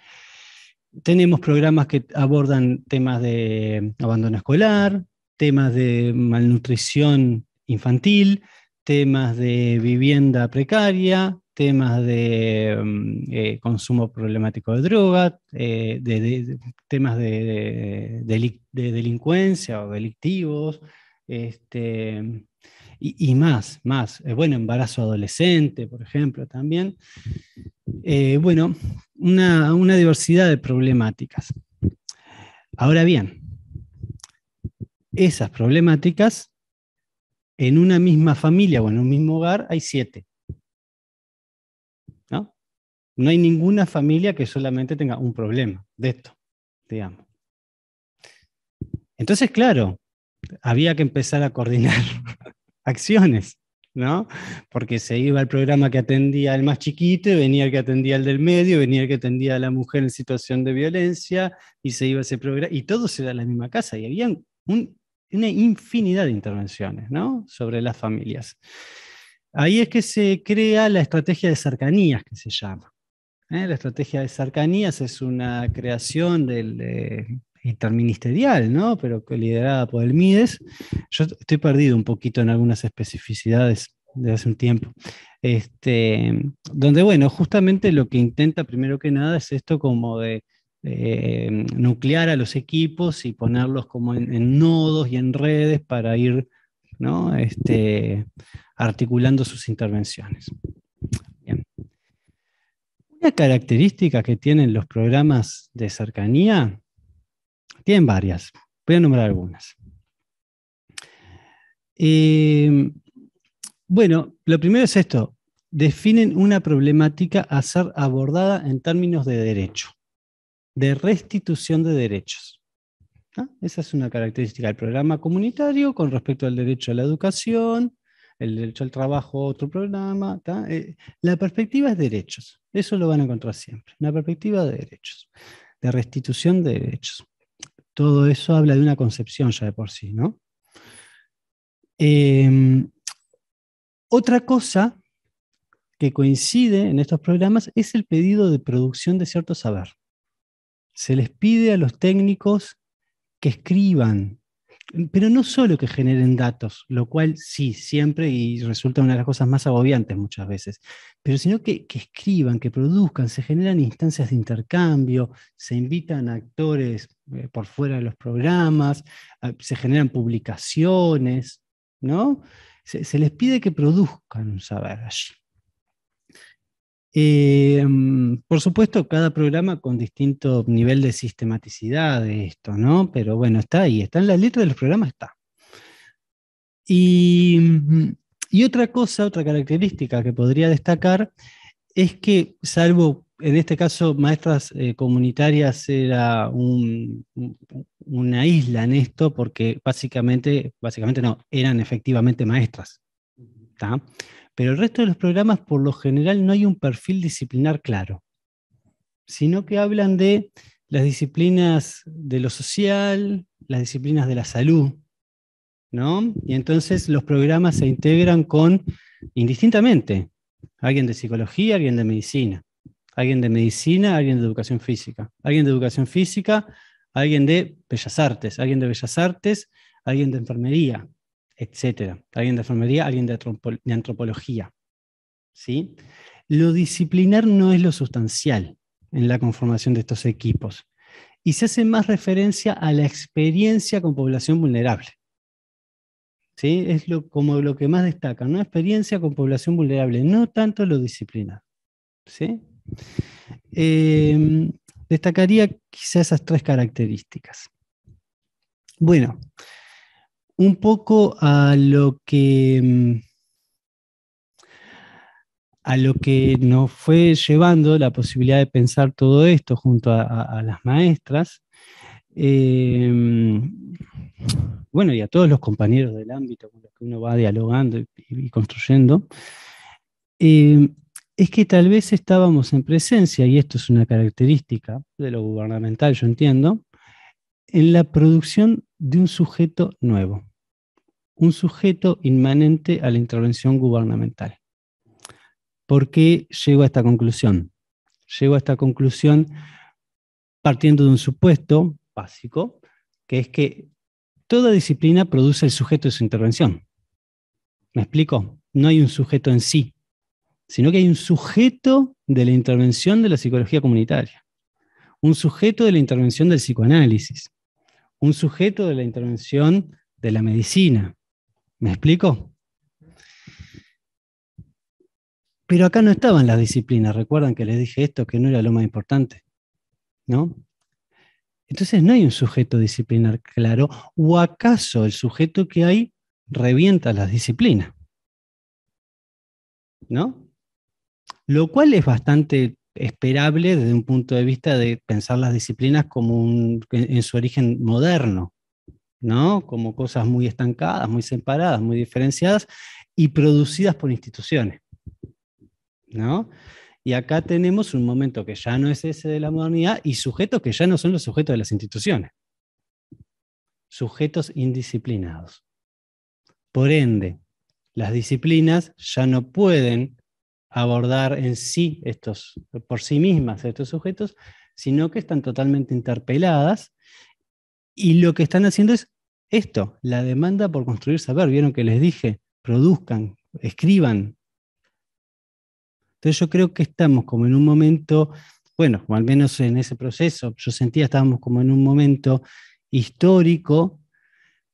tenemos programas que abordan temas de abandono escolar, temas de malnutrición infantil, temas de vivienda precaria, temas de mm, eh, consumo problemático de droga, eh, temas de, delincuencia o delictivos, este, y, más, más. Eh, bueno, embarazo adolescente, por ejemplo, también. Eh, bueno, una, diversidad de problemáticas. Ahora bien, esas problemáticas en una misma familia o en un mismo hogar hay siete. ¿No? No hay ninguna familia que solamente tenga un problema de esto, digamos. Entonces, claro, había que empezar a coordinar acciones, ¿no? Porque se iba al programa que atendía al más chiquito, venía el que atendía al del medio, venía el que atendía a la mujer en situación de violencia, y se iba a ese programa, y todo se da en la misma casa, y había una infinidad de intervenciones, ¿no? Sobre las familias. Ahí es que se crea la estrategia de cercanías, que se llama. ¿eh? La estrategia de cercanías es una creación del, interministerial, ¿no? Pero liderada por el MIDES. Yo estoy perdido un poquito en algunas especificidades de hace un tiempo. Este, donde, bueno, justamente lo que intenta primero que nada es esto como de eh, nuclear a los equipos y ponerlos como en, nodos y en redes para ir ¿no? este, articulando sus intervenciones. Bien. Una característica que tienen los programas de cercanía tienen varias, voy a nombrar algunas. Em, bueno, lo primero es esto, definen una problemática a ser abordada en términos de derecho, de restitución de derechos. ¿Ah? Esa es una característica del programa comunitario con respecto al derecho a la educación, el derecho al trabajo, otro programa. Eh, la perspectiva es derechos, eso lo van a encontrar siempre, una perspectiva de derechos, de restitución de derechos todo eso habla de una concepción ya de por sí, ¿no? Em, otra cosa que coincide en estos programas es el pedido de producción de cierto saber. Se les pide a los técnicos que escriban pero no solo que generen datos, lo cual sí, siempre y resulta una de las cosas más agobiantes muchas veces, pero sino que, escriban, que produzcan, se generan instancias de intercambio, se invitan actores eh, por fuera de los programas, se generan publicaciones, ¿no? Se, se les pide que produzcan un saber allí. Eh, mm, por supuesto, cada programa con distinto nivel de sistematicidad de esto, ¿no? Pero bueno, está ahí, está en la letra del programa, está. Y, mm, otra cosa, otra característica que podría destacar es que, salvo en este caso, maestras eh, comunitarias era una isla en esto, porque básicamente, básicamente no, eran efectivamente maestras. ¿Está? Pero el resto de los programas, por lo general, no hay un perfil disciplinar claro, sino que hablan de las disciplinas de lo social, las disciplinas de la salud, Y entonces los programas se integran con, indistintamente, alguien de psicología, alguien de medicina, alguien de medicina, alguien de educación física, alguien de educación física, alguien de bellas artes, alguien de bellas artes, alguien de enfermería, etcétera. Alguien de enfermería, alguien de, antropología. ¿sí? Lo disciplinar no es lo sustancial en la conformación de estos equipos y se hace más referencia a la experiencia con población vulnerable. ¿Sí? Es lo, como lo que más destaca, una experiencia con población vulnerable, no tanto lo disciplinar. ¿sí? Em, destacaría quizás esas tres características. Bueno, un poco a lo que mm, a lo que nos fue llevando la posibilidad de pensar todo esto junto a, las maestras, em, bueno, y a todos los compañeros del ámbito con los que uno va dialogando y, construyendo, em, es que tal vez estábamos en presencia, y esto es una característica de lo gubernamental, yo entiendo, en la producción de un sujeto nuevo, un sujeto inmanente a la intervención gubernamental. ¿Por qué llego a esta conclusión? Llego a esta conclusión partiendo de un supuesto básico, que es que toda disciplina produce el sujeto de su intervención. ¿Me explico? No hay un sujeto en sí, sino que hay un sujeto de la intervención de la psicología comunitaria, un sujeto de la intervención del psicoanálisis, un sujeto de la intervención de la medicina. ¿Me explico? Pero acá no estaban las disciplinas, recuerdan que les dije esto, que no era lo más importante, ¿no? Entonces no hay un sujeto disciplinar claro, o acaso el sujeto que hay revienta las disciplinas, ¿no? Lo cual es bastante esperable desde un punto de vista de pensar las disciplinas como en, su origen moderno, ¿no? Como cosas muy estancadas, muy separadas, muy diferenciadas y producidas por instituciones, ¿no? Y acá tenemos un momento que ya no es ese de la modernidad y sujetos que ya no son los sujetos de las instituciones. Sujetos indisciplinados. Por ende, las disciplinas ya no pueden abordar en sí estos, por sí mismas estos sujetos, sino que están totalmente interpeladas y lo que están haciendo es esto, la demanda por construir saber. Vieron que les dije, produzcan, escriban. Entonces yo creo que estamos como en un momento, bueno, o al menos en ese proceso, yo sentía estábamos como en un momento histórico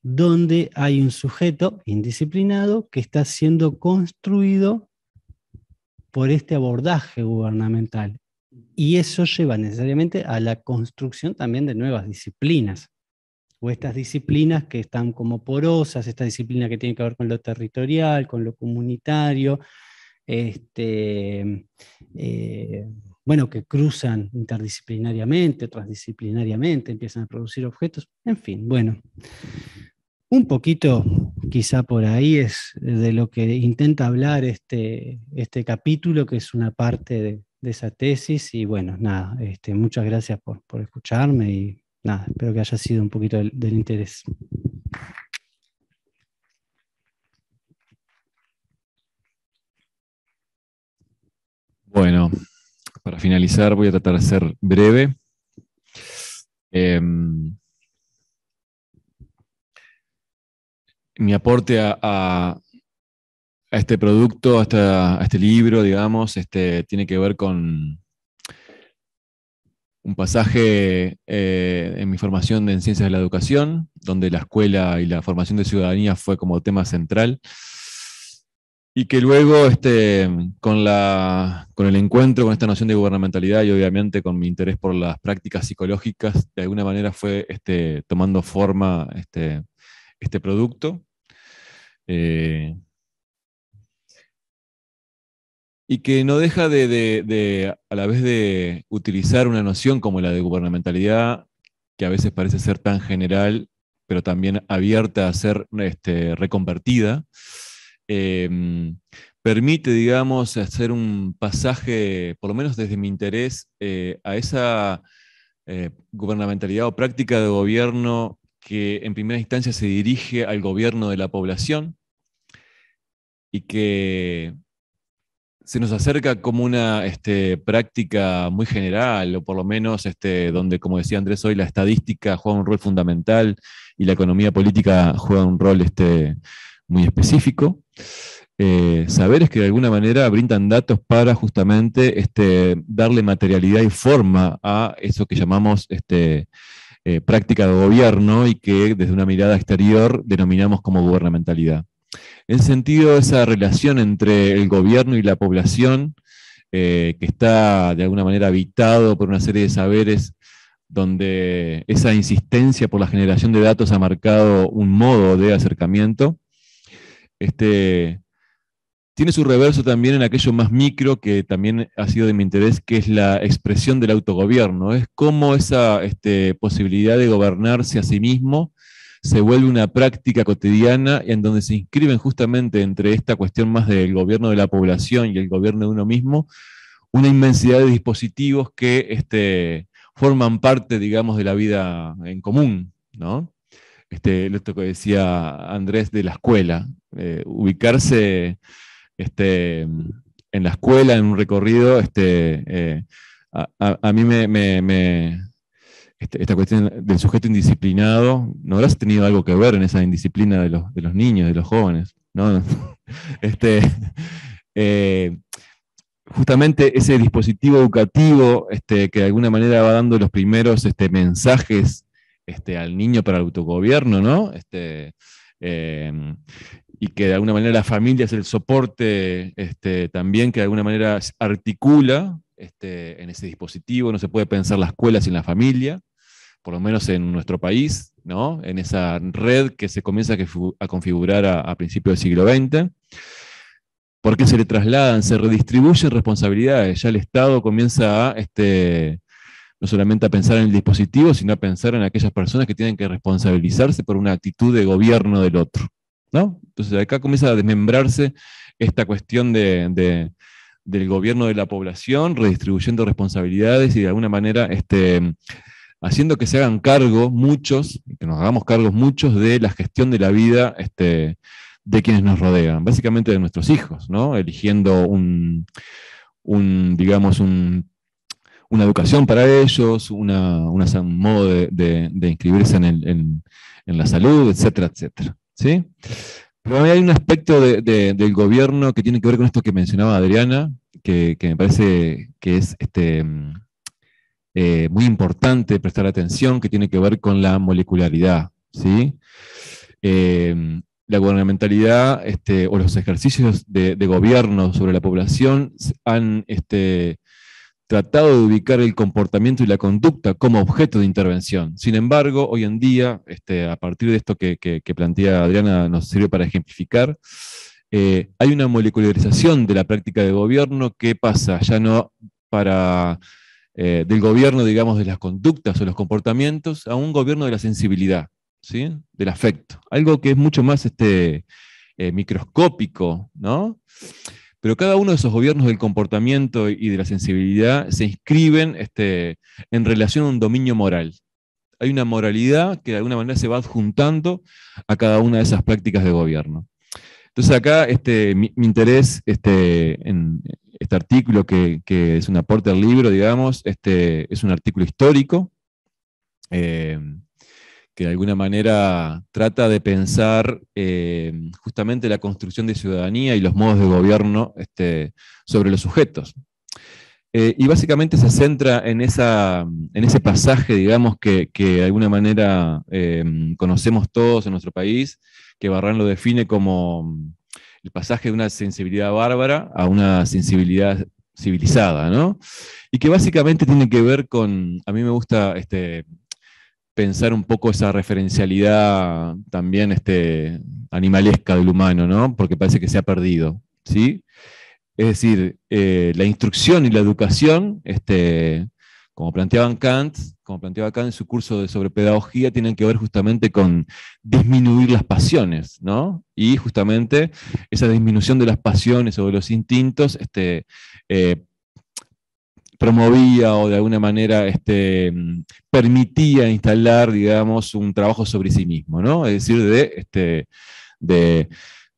donde hay un sujeto indisciplinado que está siendo construido por este abordaje gubernamental. Y eso lleva necesariamente a la construcción también de nuevas disciplinas, o estas disciplinas que están como porosas, esta disciplina que tiene que ver con lo territorial, con lo comunitario, este, eh, bueno, que cruzan interdisciplinariamente, transdisciplinariamente, empiezan a producir objetos, en fin, bueno. Un poquito, quizá por ahí, es de lo que intenta hablar este, este capítulo, que es una parte de, esa tesis. Y bueno, nada, este, muchas gracias por, escucharme y nada, espero que haya sido un poquito del, interés. Bueno, para finalizar voy a tratar de ser breve. Em, mi aporte a, este producto, a, este libro, digamos, este, tiene que ver con un pasaje eh, en mi formación en ciencias de la educación, donde la escuela y la formación de ciudadanía fue como tema central, y que luego este, con, el encuentro con esta noción de gubernamentalidad y obviamente con mi interés por las prácticas psicológicas, de alguna manera fue este, tomando forma este producto. Eh, y que no deja de, a la vez de utilizar una noción como la de gubernamentalidad, que a veces parece ser tan general, pero también abierta a ser este, reconvertida, em, permite, digamos, hacer un pasaje, por lo menos desde mi interés, eh, a esa eh, gubernamentalidad o práctica de gobierno que en primera instancia se dirige al gobierno de la población, y que se nos acerca como una este, práctica muy general, o por lo menos este, donde, como decía Andrés hoy, la estadística juega un rol fundamental y la economía política juega un rol este, muy específico. Eh, saber es que de alguna manera brindan datos para justamente darle materialidad y forma a eso que llamamos eh, práctica de gobierno y que desde una mirada exterior denominamos como gubernamentalidad. En sentido esa relación entre el gobierno y la población, eh, que está de alguna manera habitado por una serie de saberes donde esa insistencia por la generación de datos ha marcado un modo de acercamiento. Este, tiene su reverso también en aquello más micro que también ha sido de mi interés, que es la expresión del autogobierno, es cómo esa este, posibilidad de gobernarse a sí mismo se vuelve una práctica cotidiana en donde se inscriben justamente entre esta cuestión más del gobierno de la población y el gobierno de uno mismo, una inmensidad de dispositivos que este, forman parte, digamos, de la vida en común, ¿no? Este, esto que decía Andrés de la escuela, eh, ubicarse este, en la escuela, en un recorrido, este, eh, a, mí me esta cuestión del sujeto indisciplinado, ¿no habrás tenido algo que ver en esa indisciplina de los, niños, de los jóvenes? ¿no? este, eh, justamente ese dispositivo educativo este, que de alguna manera va dando los primeros este, mensajes este, al niño para el autogobierno, ¿no? Este, eh, y que de alguna manera la familia es el soporte también que de alguna manera articula en ese dispositivo, no se puede pensar la escuela sin la familia por lo menos en nuestro país, ¿no? en esa red que se comienza a configurar a, principios del siglo XX, porque se le trasladan, se redistribuyen responsabilidades, ya el Estado comienza a, este, no solamente a pensar en el dispositivo, sino a pensar en aquellas personas que tienen que responsabilizarse por una actitud de gobierno del otro. ¿no? Entonces acá comienza a desmembrarse esta cuestión del gobierno de la población, redistribuyendo responsabilidades y de alguna manera este, haciendo que se hagan cargo muchos, que nos hagamos cargos muchos de la gestión de la vida este, de quienes nos rodean, básicamente de nuestros hijos, ¿no? Eligiendo un, digamos, una educación para ellos, una, un modo de, inscribirse en, la salud, etcétera, etcétera. ¿sí? Pero hay un aspecto del gobierno que tiene que ver con esto que mencionaba Adriana, que, que me parece que es este, eh, muy importante prestar atención que tiene que ver con la molecularidad, ¿sí? Eh, la gubernamentalidad este, o los ejercicios de, gobierno sobre la población han este, tratado de ubicar el comportamiento y la conducta como objeto de intervención. Sin embargo, hoy en día, este, a partir de esto que, plantea Adriana, nos sirve para ejemplificar, eh, hay una molecularización de la práctica de gobierno que pasa ya no para eh, del gobierno, digamos, de las conductas o los comportamientos, a un gobierno de la sensibilidad, ¿sí? del afecto, algo que es mucho más este, eh, microscópico, ¿no? Pero cada uno de esos gobiernos del comportamiento y de la sensibilidad se inscriben este, en relación a un dominio moral. Hay una moralidad que de alguna manera se va adjuntando a cada una de esas prácticas de gobierno. Entonces acá este, mi, mi, interés este, en, este artículo que, es un aporte al libro, digamos, este, es un artículo histórico eh, que de alguna manera trata de pensar eh, justamente la construcción de ciudadanía y los modos de gobierno este, sobre los sujetos. Eh, y básicamente se centra en, esa, en ese pasaje, digamos, que, que de alguna manera conocemos todos en nuestro país, que Barran lo define como el pasaje de una sensibilidad bárbara a una sensibilidad civilizada, ¿no? Y que básicamente tiene que ver con, a mí me gusta este, pensar un poco esa referencialidad también este, animalesca del humano, ¿no? Porque parece que se ha perdido, ¿sí? Es decir, eh, la instrucción y la educación este, como planteaban Kant, como planteaba Kant en su curso de sobre pedagogía, tienen que ver justamente con disminuir las pasiones, ¿no? Y justamente esa disminución de las pasiones o de los instintos este, eh, promovía o de alguna manera este, permitía instalar, digamos, un trabajo sobre sí mismo, ¿no? Es decir, de este,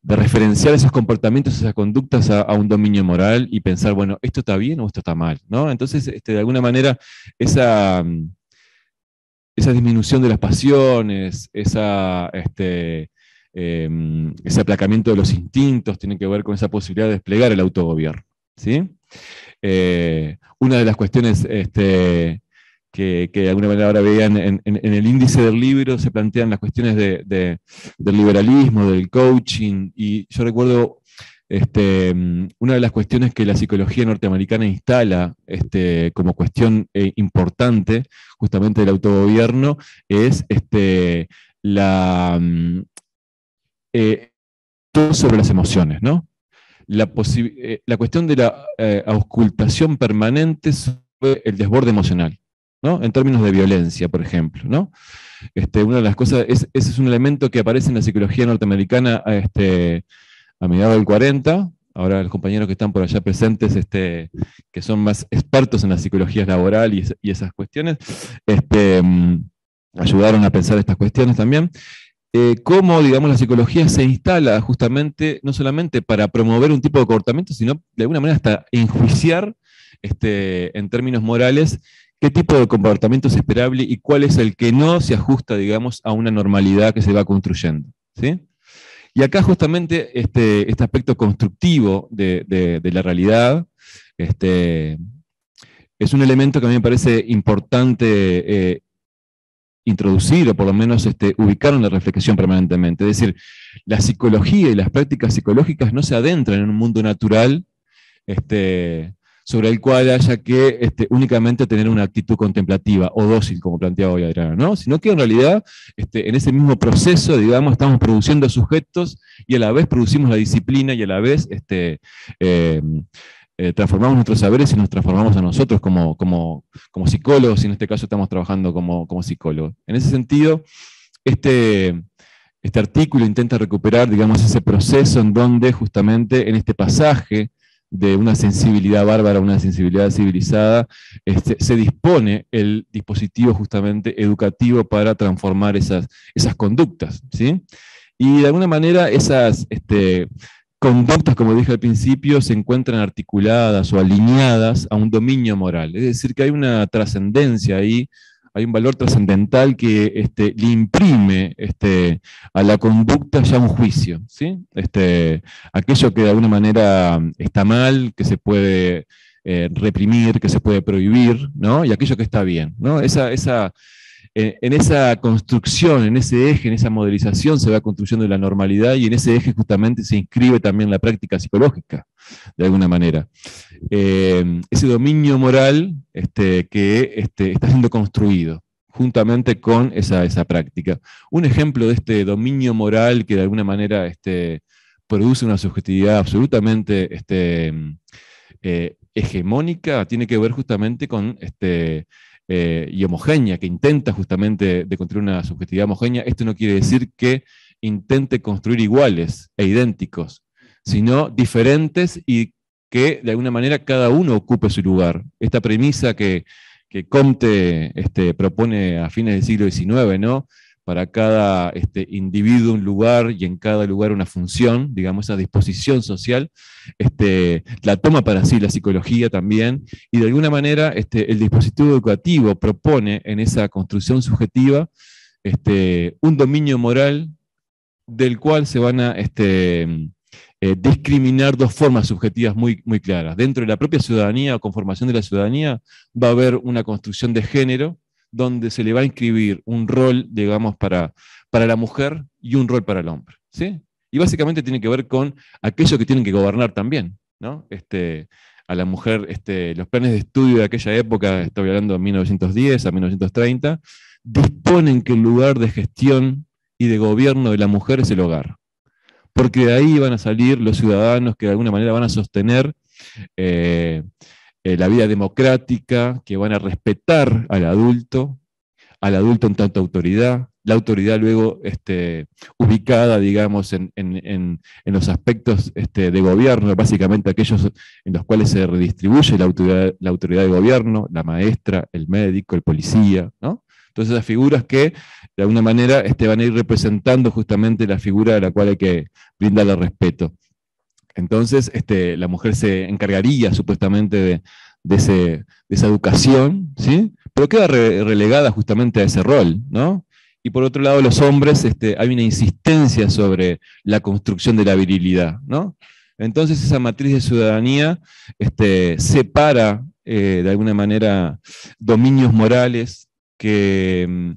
de referenciar esos comportamientos, esas conductas a, un dominio moral y pensar, bueno, esto está bien o esto está mal, ¿no? Entonces, este, de alguna manera, mm, esa, disminución de las pasiones, esa, este, em, ese aplacamiento de los instintos tiene que ver con esa posibilidad de desplegar el autogobierno, ¿sí? Eh, una de las cuestiones este, que, de alguna manera ahora veían en, el índice del libro, se plantean las cuestiones del liberalismo, del coaching, y yo recuerdo este, una de las cuestiones que la psicología norteamericana instala este, como cuestión eh, importante justamente del autogobierno es este, la, todo mm, eh, sobre las emociones, ¿no? La, eh, la cuestión de la auscultación permanente sobre el desborde emocional. En términos de violencia, por ejemplo, Este, una de las cosas, ese es un elemento que aparece en la psicología norteamericana este, a, mediados del 40, ahora los compañeros que están por allá presentes, este, que son más expertos en la psicología laboral y, esas cuestiones, este, mm, ayudaron a pensar estas cuestiones también. Eh, cómo, digamos, la psicología se instala justamente, no solamente para promover un tipo de comportamiento, sino de alguna manera hasta enjuiciar este, en términos morales qué tipo de comportamiento es esperable y cuál es el que no se ajusta, digamos, a una normalidad que se va construyendo. Y acá justamente este, este aspecto constructivo de, la realidad este, es un elemento que a mí me parece importante eh, introducir o por lo menos este, ubicar en la reflexión permanentemente. Es decir, la psicología y las prácticas psicológicas no se adentran en un mundo natural este, sobre el cual haya que este, únicamente tener una actitud contemplativa o dócil, como planteaba hoy Adriana, ¿no? sino que en realidad este, en ese mismo proceso, digamos, estamos produciendo sujetos y a la vez producimos la disciplina y a la vez este, eh, eh, transformamos nuestros saberes y nos transformamos a nosotros como, psicólogos, y en este caso estamos trabajando como, psicólogos. En ese sentido, este, este artículo intenta recuperar, digamos, ese proceso en donde justamente en este pasaje de una sensibilidad bárbara, a una sensibilidad civilizada, este, se dispone el dispositivo justamente educativo para transformar esas, esas conductas. ¿sí? Y de alguna manera esas este, conductas, como dije al principio, se encuentran articuladas o alineadas a un dominio moral. Es decir, que hay una trascendencia ahí hay un valor trascendental que este, le imprime este, a la conducta ya un juicio, ¿sí? Este, aquello que de alguna manera um, está mal, que se puede eh, reprimir, que se puede prohibir, ¿no? Y aquello que está bien, ¿no? Esa, esa, en, esa construcción, en ese eje, en esa modelización se va construyendo la normalidad y en ese eje justamente se inscribe también la práctica psicológica, de alguna manera. Eh, ese dominio moral este, que este, está siendo construido juntamente con esa, esa, práctica. Un ejemplo de este dominio moral que de alguna manera este, produce una subjetividad absolutamente eh, hegemónica tiene que ver justamente con eh, y homogénea, que intenta justamente de construir una subjetividad homogénea, esto no quiere decir que intente construir iguales e idénticos, sino diferentes y que de alguna manera cada uno ocupe su lugar. Esta premisa que, que Comte este, propone a fines del siglo XIX, ¿no? para cada este, individuo un lugar y en cada lugar una función, digamos, esa disposición social, este, la toma para sí la psicología también, y de alguna manera este, el dispositivo educativo propone en esa construcción subjetiva este, un dominio moral del cual se van a eh, discriminar dos formas subjetivas muy, muy claras. Dentro de la propia ciudadanía o conformación de la ciudadanía va a haber una construcción de género, donde se le va a inscribir un rol, digamos, para, para la mujer y un rol para el hombre. ¿sí? Y básicamente tiene que ver con aquello que tienen que gobernar también. ¿no? Este, a la mujer, este, los planes de estudio de aquella época, estoy hablando de 1910 a 1930, disponen que el lugar de gestión y de gobierno de la mujer es el hogar. Porque de ahí van a salir los ciudadanos que de alguna manera van a sostener eh, eh, la vida democrática, que van a respetar al adulto, al adulto en tanto autoridad, la autoridad luego este, ubicada, digamos, en, los aspectos este, de gobierno, básicamente aquellos en los cuales se redistribuye la autoridad, la autoridad de gobierno, la maestra, el médico, el policía, ¿no? Entonces, esas figuras que, de alguna manera, este, van a ir representando justamente la figura a la cual hay que brindarle respeto. Entonces, este, la mujer se encargaría supuestamente de, esa educación, ¿sí? Pero queda relegada justamente a ese rol, ¿no? Y por otro lado, los hombres, este, hay una insistencia sobre la construcción de la virilidad, ¿no? Entonces, esa matriz de ciudadanía este, separa, eh, de alguna manera, dominios morales mm,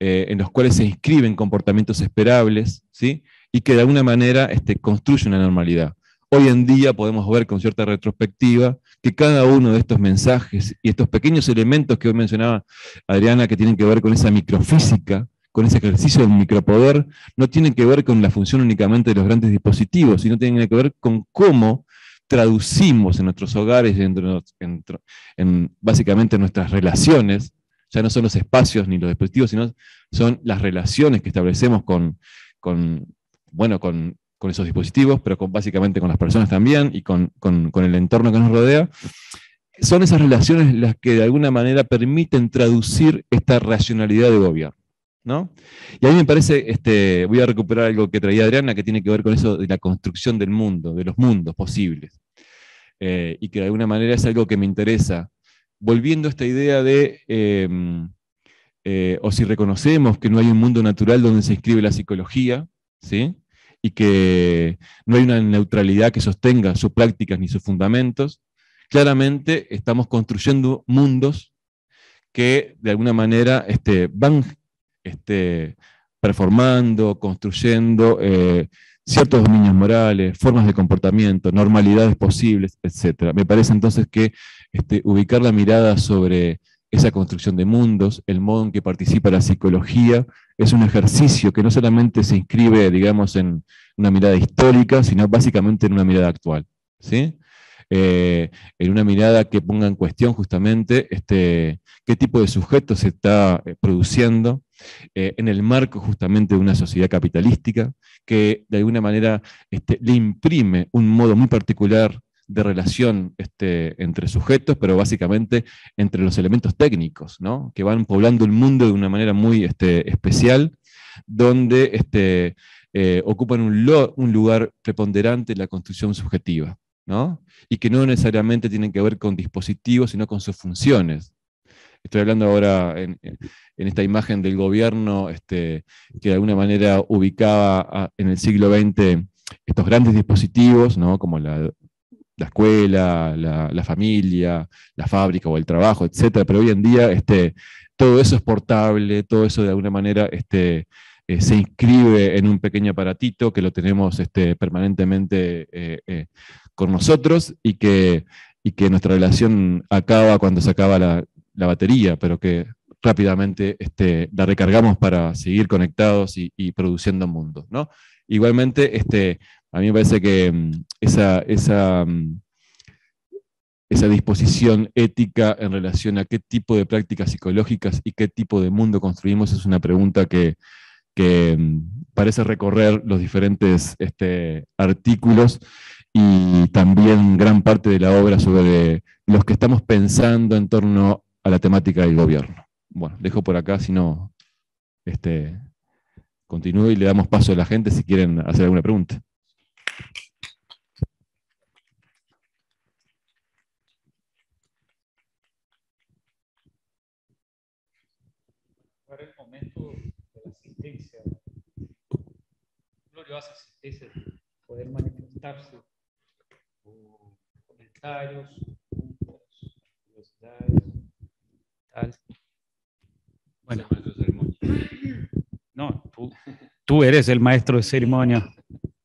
eh, en los cuales se inscriben comportamientos esperables, ¿sí? y que de alguna manera construye una normalidad. Hoy en día podemos ver con cierta retrospectiva que cada uno de estos mensajes y estos pequeños elementos que hoy mencionaba Adriana, que tienen que ver con esa microfísica, con ese ejercicio del micropoder, no tienen que ver con la función únicamente de los grandes dispositivos, sino tienen que ver con cómo traducimos en nuestros hogares, en, básicamente nuestras relaciones, ya no son los espacios ni los dispositivos, sino son las relaciones que establecemos con, con bueno, con, con esos dispositivos, pero básicamente con las personas también y con, el entorno que nos rodea, son esas relaciones las que de alguna manera permiten traducir esta racionalidad de gobierno. Y a mí me parece, este, voy a recuperar algo que traía Adriana, que tiene que ver con eso de la construcción del mundo, de los mundos posibles, eh, y que de alguna manera es algo que me interesa, volviendo a esta idea de, em, eh, o si reconocemos que no hay un mundo natural donde se escribe la psicología, ¿sí? y que no hay una neutralidad que sostenga sus prácticas ni sus fundamentos, claramente estamos construyendo mundos que de alguna manera este, van este, performando, construyendo eh, ciertos dominios morales, formas de comportamiento, normalidades posibles, etc. Me parece entonces que este, ubicar la mirada sobre esa construcción de mundos, el modo en que participa la psicología, es un ejercicio que no solamente se inscribe, digamos, en una mirada histórica, sino básicamente en una mirada actual, ¿sí? Eh, en una mirada que ponga en cuestión justamente este, qué tipo de sujeto se está eh, produciendo eh, en el marco justamente de una sociedad capitalística que de alguna manera este, le imprime un modo muy particular de relación este, entre sujetos, pero básicamente entre los elementos técnicos, que van poblando el mundo de una manera muy este, especial, donde este, eh, ocupan un, lugar preponderante en la construcción subjetiva, y que no necesariamente tienen que ver con dispositivos, sino con sus funciones estoy hablando ahora en, esta imagen del gobierno este, que de alguna manera ubicaba en el siglo XX estos grandes dispositivos, ¿no? como la la escuela, la, familia, la fábrica o el trabajo, etcétera, pero hoy en día este, todo eso es portable, todo eso de alguna manera este, eh, se inscribe en un pequeño aparatito que lo tenemos este, permanentemente eh, eh, con nosotros y que, que nuestra relación acaba cuando se acaba la, batería, pero que rápidamente este, la recargamos para seguir conectados y, produciendo mundos. ¿no? Igualmente, este, a mí me parece que mm, mm, esa, disposición ética en relación a qué tipo de prácticas psicológicas y qué tipo de mundo construimos es una pregunta que, mm, parece recorrer los diferentes este, artículos y también gran parte de la obra sobre los que estamos pensando en torno a la temática del gobierno. Bueno, dejo por acá, si no, este, continúo y le damos paso a la gente si quieren hacer alguna pregunta. el momento de la asistencia, gloriosa asistencia, poder manifestarse comentarios, puntos, curiosidades, tal. Bueno, no, tú, tú eres el maestro de ceremonia.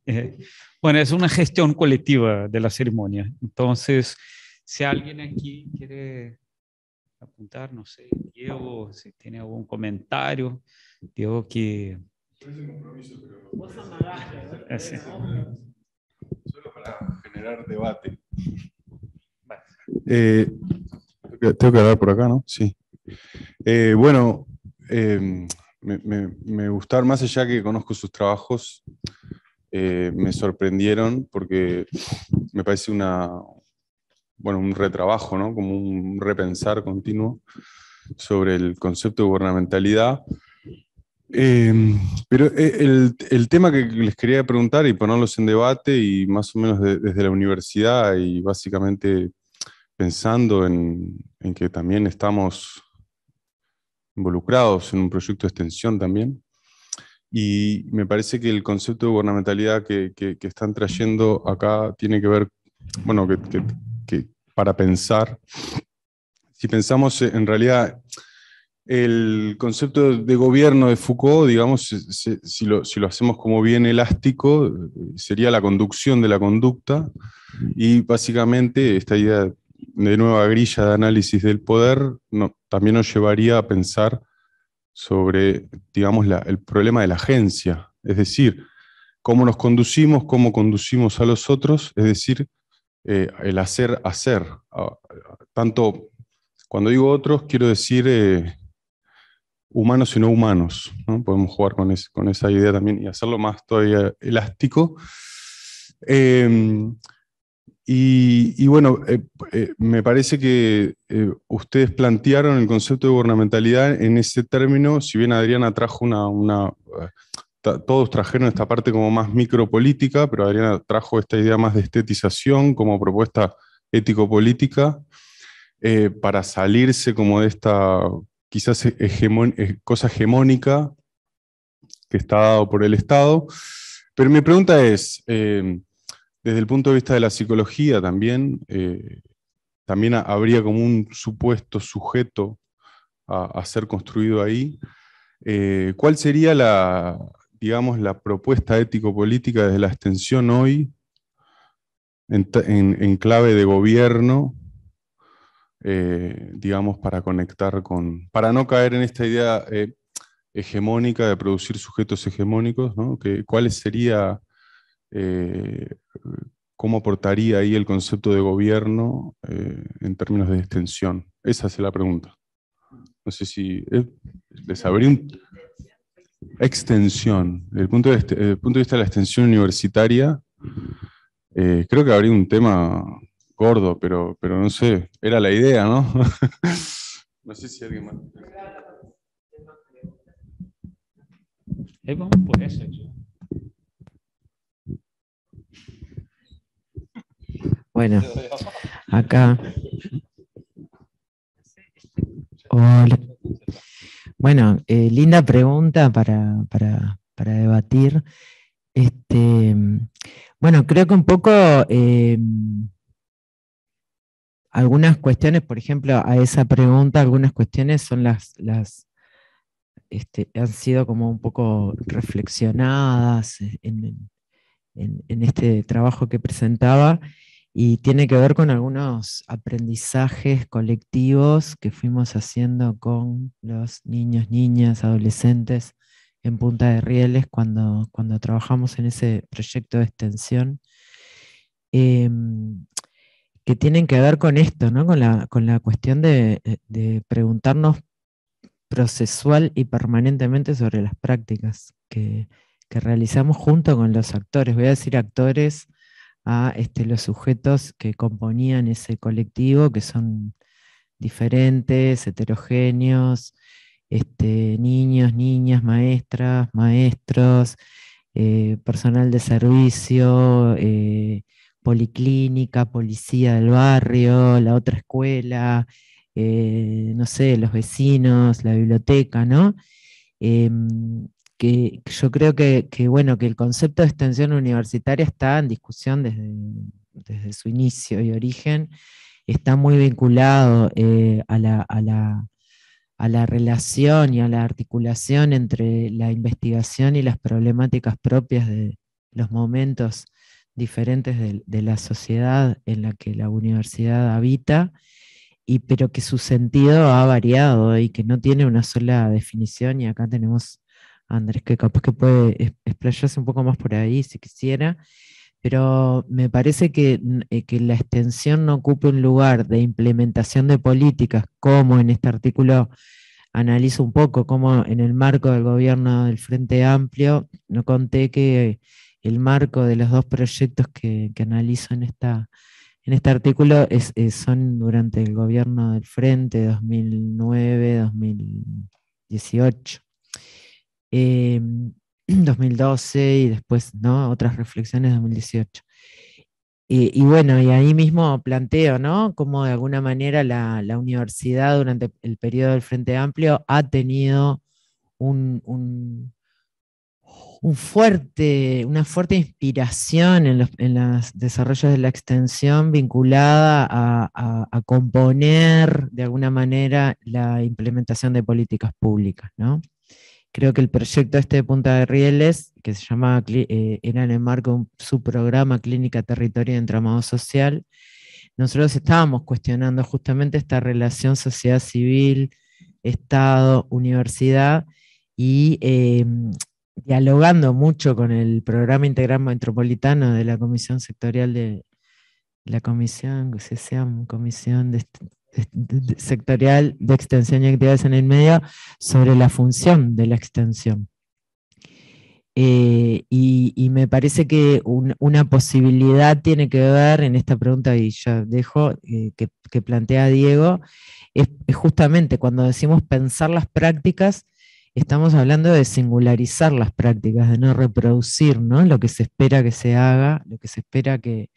Eh, bueno, es una gestión colectiva de la ceremonia. Entonces, si alguien aquí quiere apuntar, no sé, Diego, si tiene algún comentario, Diego que... Solo para generar debate. Eh, tengo que hablar por acá, ¿no? Sí. Eh, bueno, eh, me, me, me, gustaron, más allá que conozco sus trabajos, me sorprendieron porque me parece una, bueno, un retrabajo, ¿no? como un repensar continuo sobre el concepto de gubernamentalidad. Em, pero eh, el, el, tema que les quería preguntar y ponerlos en debate y más o menos desde la universidad y básicamente pensando en, en, que también estamos involucrados en un proyecto de extensión también. Y me parece que el concepto de gubernamentalidad que, que, están trayendo acá tiene que ver, bueno, que para pensar. Si pensamos eh, en realidad el concepto de gobierno de Foucault, digamos, si lo, hacemos como bien elástico, sería la conducción de la conducta y básicamente esta idea de nueva grilla de análisis del poder también nos llevaría a pensar sobre, digamos, el problema de la agencia, es decir, cómo nos conducimos, cómo conducimos a los otros, es decir, eh, el hacer hacer. Ah, tanto, cuando digo otros, quiero decir eh, humanos y no humanos. ¿no? Podemos jugar con, esa idea también y hacerlo más todavía elástico. Em, y, bueno, eh, me parece que ustedes plantearon el concepto de gubernamentalidad en ese término, si bien Adriana trajo una todos trajeron esta parte como más micropolítica, pero Adriana trajo esta idea más de estetización como propuesta ético-política eh, para salirse como de esta quizás e-, eh, cosa hegemónica que está dado por el Estado. Pero mi pregunta es, eh, desde el punto de vista de la psicología también, también habría como un supuesto sujeto a ser construido ahí. ¿Cuál sería la, digamos, la propuesta ético-política desde la extensión hoy en, clave de gobierno, eh, digamos, para conectar con, para no caer en esta idea eh, hegemónica de producir sujetos hegemónicos, ¿no? ¿Cuál sería, eh, cómo aportaría ahí el concepto de gobierno en términos de extensión? Esa es la pregunta. No sé si les abrí un... Extensión. Desde el punto de, el punto de vista de la extensión universitaria, eh, creo que habría un tema gordo, pero, pero no sé, era la idea, ¿no? no sé si alguien más. Bueno, acá. Hola. Bueno, eh, linda pregunta para, debatir. Este, bueno, creo que un poco eh, algunas cuestiones, por ejemplo, a esa pregunta, algunas cuestiones son las, las este, han sido como un poco reflexionadas en este trabajo que presentaba y tiene que ver con algunos aprendizajes colectivos que fuimos haciendo con los niños, niñas, adolescentes en Punta de Rieles cuando, cuando trabajamos en ese proyecto de extensión, em, que tienen que ver con esto, ¿no? con, la, cuestión eh, de, preguntarnos procesual y permanentemente sobre las prácticas que, que realizamos junto con los actores. Voy a decir actores a este, los sujetos que componían ese colectivo, que son diferentes, heterogéneos, este, niños, niñas, maestras, maestros, eh, personal de servicio, eh, policlínica, policía del barrio, la otra escuela, eh, no sé, los vecinos, la biblioteca, ¿no? Em, yo creo que, bueno, que el concepto de extensión universitaria está en discusión desde, su inicio y origen, está muy vinculado eh, a, la, relación y a la articulación entre la investigación y las problemáticas propias de los momentos diferentes de, la sociedad en la que la universidad habita. Y, pero que su sentido ha variado y que no tiene una sola definición y acá tenemos Andrés, que capaz que puede explayarse un poco más por ahí si quisiera, pero me parece eh, que, la extensión no ocupe un lugar de implementación de políticas, como en este artículo analizo un poco como en el marco del gobierno del Frente Amplio, no conté que el marco de los dos proyectos que, analizo en, esta, en este artículo es, eh, son durante el gobierno del Frente 2009-2018. 2012 em, y después ¿no? otras reflexiones 2018. y bueno, y ahí mismo planteo, ¿no? Cómo de alguna manera la, universidad durante el periodo del Frente Amplio ha tenido un, fuerte, una fuerte inspiración en los, desarrollos de la extensión vinculada a, a componer de alguna manera la implementación de políticas públicas, ¿no? creo que el proyecto este de Punta de Rieles, que se llamaba, eh, era en el marco de su programa Clínica Territorio y Entramado Social, nosotros estábamos cuestionando justamente esta relación sociedad civil, Estado, universidad, y em, dialogando mucho con el programa integral metropolitano de la Comisión Sectorial de la Comisión, se sea Comisión de sectorial de extensión y actividades en el medio sobre la función de la extensión. Eh, y, me parece que una posibilidad tiene que ver en esta pregunta, y ya dejo, eh, que, plantea Diego, es, es, justamente cuando decimos pensar las prácticas, estamos hablando de singularizar las prácticas, de no reproducir ¿no? lo que se espera que se haga, lo que se espera que,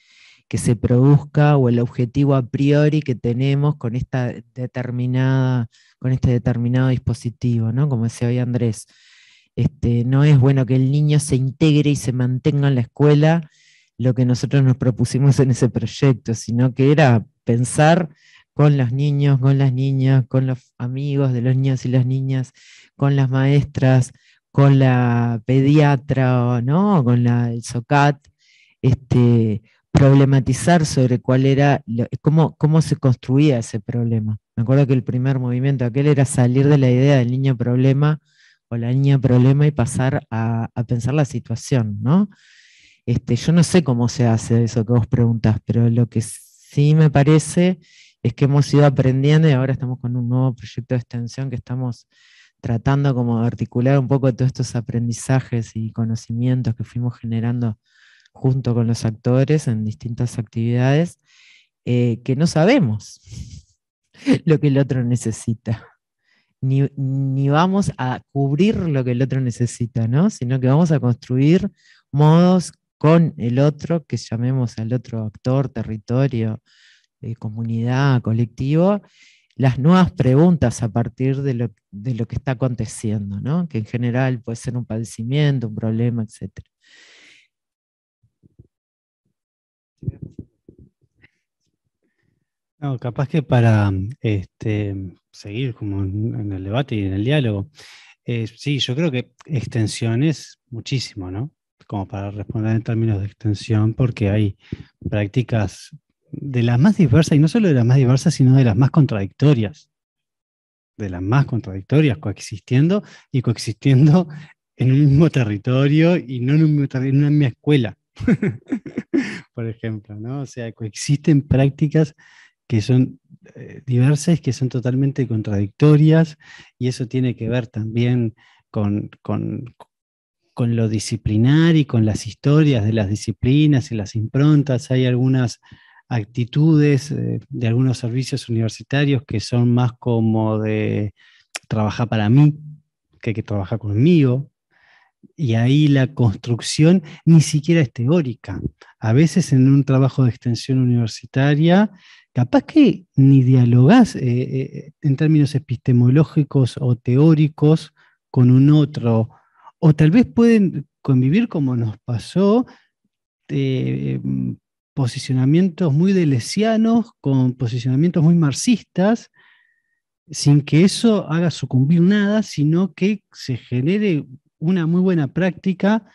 que se produzca o el objetivo a priori que tenemos con, esta determinada, con este determinado dispositivo, ¿no? Como decía hoy Andrés, este, no es bueno que el niño se integre y se mantenga en la escuela lo que nosotros nos propusimos en ese proyecto, sino que era pensar con los niños, con las niñas, con los amigos de los niños y las niñas, con las maestras, con la pediatra, ¿no? con la, el SOCAT, este, problematizar sobre cuál era, cómo, cómo se construía ese problema. Me acuerdo que el primer movimiento aquel era salir de la idea del niño problema o la niña problema y pasar a, pensar la situación, ¿no? Este, yo no sé cómo se hace eso que vos preguntás, pero lo que sí me parece es que hemos ido aprendiendo y ahora estamos con un nuevo proyecto de extensión que estamos tratando como de articular un poco todos estos aprendizajes y conocimientos que fuimos generando junto con los actores en distintas actividades, eh, que no sabemos lo que el otro necesita. Ni, vamos a cubrir lo que el otro necesita, Sino que vamos a construir modos con el otro, que llamemos al otro actor, territorio, eh, comunidad, colectivo, las nuevas preguntas a partir de lo, que está aconteciendo, ¿no? Que en general puede ser un padecimiento, un problema, etcétera. No, capaz que para este, seguir como en el debate y en el diálogo, eh, sí, yo creo que extensión es muchísimo, ¿no? Como para responder en términos de extensión, porque hay prácticas de las más diversas, y no solo de las más diversas, sino de las más contradictorias, de las más contradictorias, coexistiendo y coexistiendo en un mismo territorio y no en, un en una misma escuela. por ejemplo, ¿no? O sea, existen prácticas que son eh, diversas, que son totalmente contradictorias, y eso tiene que ver también con, lo disciplinar y con las historias de las disciplinas y las improntas. Hay algunas actitudes eh, de algunos servicios universitarios que son más como de trabajar para mí, que que trabajar conmigo, y ahí la construcción ni siquiera es teórica a veces en un trabajo de extensión universitaria, capaz que ni dialogás eh, eh, en términos epistemológicos o teóricos con un otro, o tal vez pueden convivir como nos pasó, eh, posicionamientos muy delesianos con posicionamientos muy marxistas, sin que eso haga sucumbir nada, sino que se genere una muy buena práctica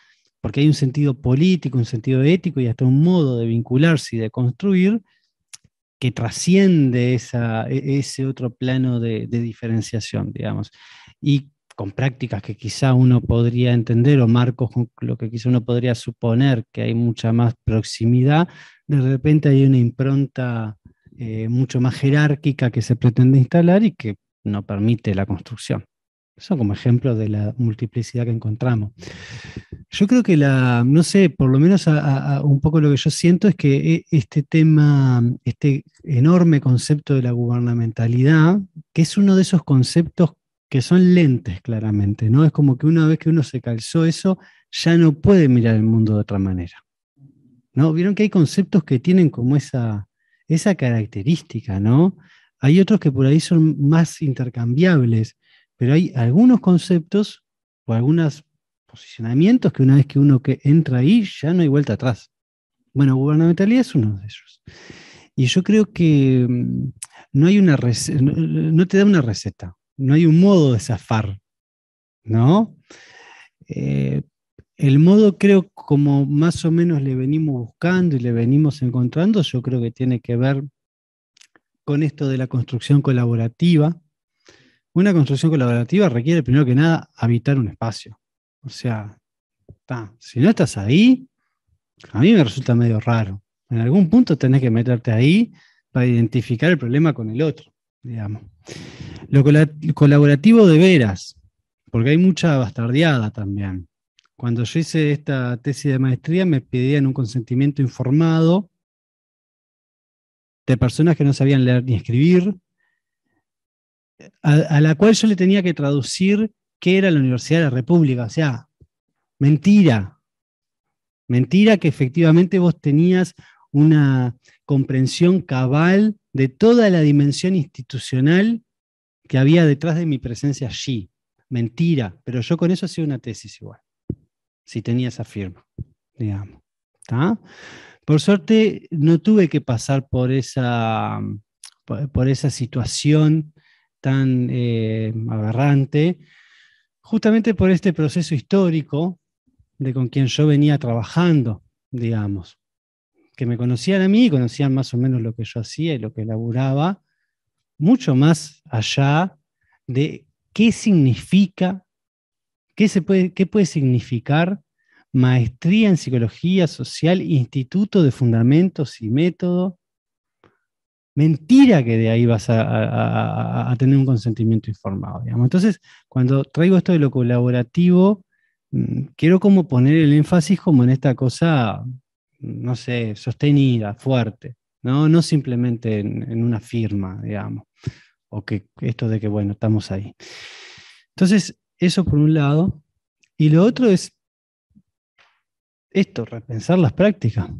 porque hay un sentido político, un sentido ético y hasta un modo de vincularse y de construir que trasciende esa, e, ese otro plano de, diferenciación, digamos, y con prácticas que quizá uno podría entender o marcos con lo que quizá uno podría suponer que hay mucha más proximidad, de repente hay una impronta eh, mucho más jerárquica que se pretende instalar y que no permite la construcción. Eso como ejemplo de la multiplicidad que encontramos. Yo creo que la, no sé, por lo menos un poco lo que yo siento es que e, este tema, este enorme concepto de la gubernamentalidad, que es uno de esos conceptos que son lentes claramente, ¿no? Es como que una vez que uno se calzó eso, ya no puede mirar el mundo de otra manera. ¿No? Vieron que hay conceptos que tienen como esa, esa característica, ¿no? Hay otros que por ahí son más intercambiables, pero hay algunos conceptos o algunas posicionamientos que una vez que uno que entra ahí ya no hay vuelta atrás. Bueno, gubernamentalidad es uno de ellos. Y yo creo que mm, no hay una no, te da una receta, no hay un modo de zafar, ¿no? Eh, el modo creo como más o menos le venimos buscando y le venimos encontrando, yo creo que tiene que ver con esto de la construcción colaborativa. Una construcción colaborativa requiere primero que nada habitar un espacio. O sea, si no estás ahí, a mí me resulta medio raro. En algún punto tenés que meterte ahí para identificar el problema con el otro, digamos. Lo colaborativo de veras, porque hay mucha bastardeada también. Cuando yo hice esta tesis de maestría me pedían un consentimiento informado de personas que no sabían leer ni escribir, a la cual yo le tenía que traducir que era la Universidad de la República. O sea, mentira. Mentira que efectivamente vos tenías una comprensión cabal de toda la dimensión institucional que había detrás de mi presencia allí. Mentira, pero yo con eso hacía una tesis igual, si tenía esa firma, digamos. Por suerte no tuve que pasar por esa, por, esa situación tan eh, agarrante, justamente por este proceso histórico de con quien yo venía trabajando, digamos, que me conocían a mí, conocían más o menos lo que yo hacía y lo que elaboraba, mucho más allá de qué significa, qué, se puede, qué puede significar maestría en psicología social, instituto de fundamentos y método, mentira que de ahí vas a, tener un consentimiento informado. Digamos. Entonces, cuando traigo esto de lo colaborativo, mm, quiero como poner el énfasis como en esta cosa, no sé, sostenida, fuerte, no, no simplemente en, una firma, digamos, o que esto de que, bueno, estamos ahí. Entonces, eso por un lado. Y lo otro es esto, repensar las prácticas.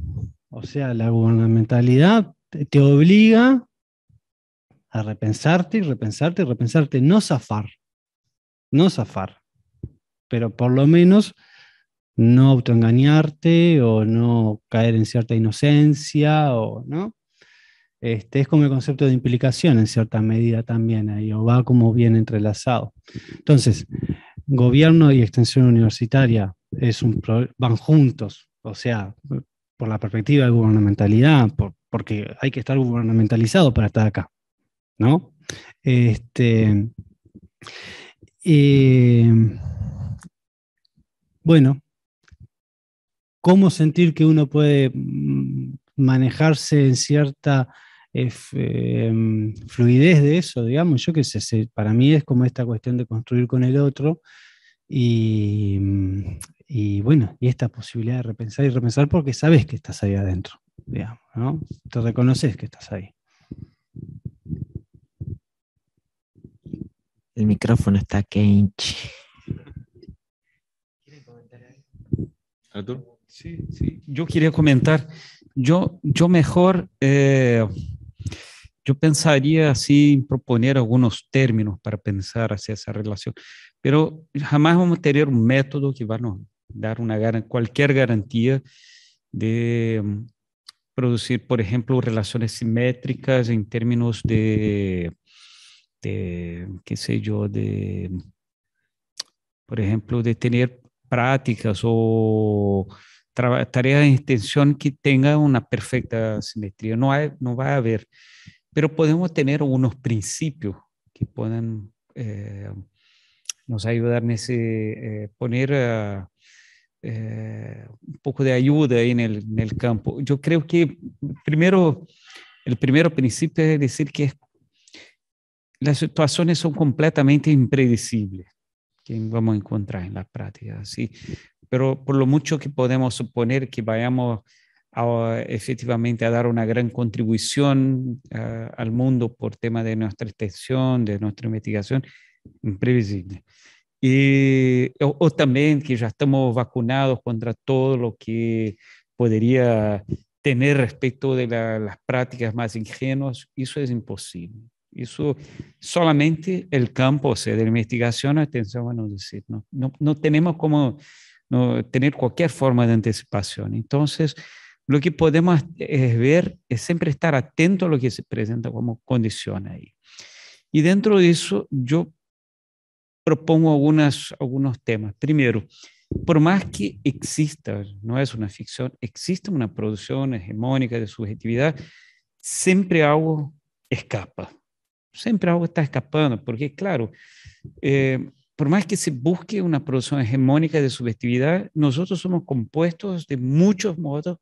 O sea, la gubernamentalidad te, obliga a repensarte y repensarte y repensarte, no zafar, no zafar, pero por lo menos no autoengañarte o no caer en cierta inocencia o no. Este, es como el concepto de implicación en cierta medida también ahí, o va como bien entrelazado. Entonces, gobierno y extensión universitaria es un van juntos, o sea, por la perspectiva de gubernamentalidad, por, porque hay que estar gubernamentalizado para estar acá, ¿no? Este, em, bueno, ¿cómo sentir que uno puede mm, manejarse en cierta eh, em, fluidez de eso, digamos? Yo qué sé, para mí es como esta cuestión de construir con el otro y, y bueno, y esta posibilidad de repensar y repensar porque sabes que estás ahí adentro. ¿no? Te reconoces que estás ahí. El micrófono está que ¿Quieren comentar algo? Sí, sí. Yo quería comentar. Yo, yo mejor, eh, yo pensaría así proponer algunos términos para pensar hacia esa relación, pero jamás vamos a tener un método que va a dar una, cualquier garantía de producir, por ejemplo, relaciones simétricas en términos de, qué sé yo, de, por ejemplo, de tener prácticas o tareas de extensión que tengan una perfecta simetría. No, hay, no va a haber, pero podemos tener unos principios que puedan eh, nos ayudar en ese, eh, poner... a eh, un poco de ayuda ahí en el, campo. Yo creo que primero, el primer principio es decir que las situaciones son completamente impredecibles que vamos a encontrar en la práctica, ¿sí? pero por lo mucho que podemos suponer que vayamos efectivamente a dar una gran contribución eh, al mundo por tema de nuestra extensión, de nuestra investigación, imprevisible y también que ya estamos vacunados contra todo lo que podría tener respecto de las prácticas más ingenuas, Eso es imposible. eso solamente el campo, de seja, investigación atención atenção a nos no no como tener cualquier forma de anticipación. Entonces, lo que podemos ver es siempre estar atento a lo que se presenta como condición ahí. Y dentro de eso, yo propongo algunas, algunos temas. Primero, por más que exista, no es una ficción, existe una producción hegemónica de subjetividad, siempre algo escapa, siempre algo está escapando, porque claro, eh, por más que se busque una producción hegemónica de subjetividad, nosotros somos compuestos de muchos modos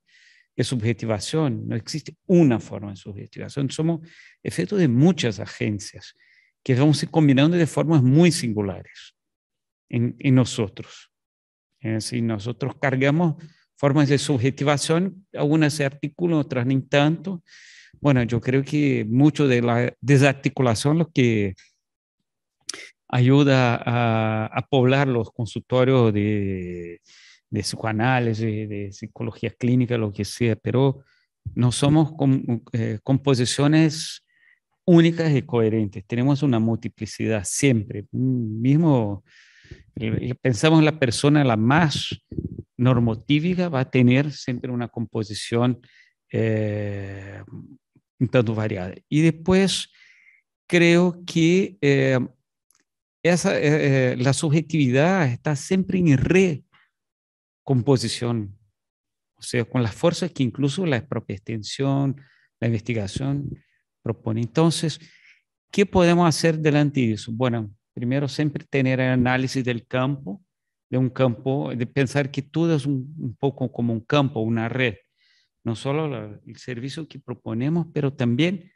de subjetivación, no existe una forma de subjetivación, somos efecto de muchas agencias que vamos combinando de formas muy singulares en, nosotros. Si nosotros cargamos formas de subjetivación, algunas se articulan, otras ni tanto. Bueno, yo creo que mucho de la desarticulación lo que ayuda a, poblar los consultorios de, psicoanálisis, de psicología clínica, lo que sea, pero no somos eh, composiciones únicas y coherentes. Tenemos una multiplicidad siempre. Mm, mismo pensamos la persona la más normotípica, va a tener siempre una composición eh, un tanto variada. Y después creo que eh, esa, eh, la subjetividad está siempre en recomposición, o sea, con las fuerzas que incluso la propia extensión, la investigación propone. Entonces, ¿qué podemos hacer delante de eso? Bueno, primero siempre tener el análisis del campo, de un campo, de pensar que todo es un, poco como un campo, una red. No solo el servicio que proponemos, pero también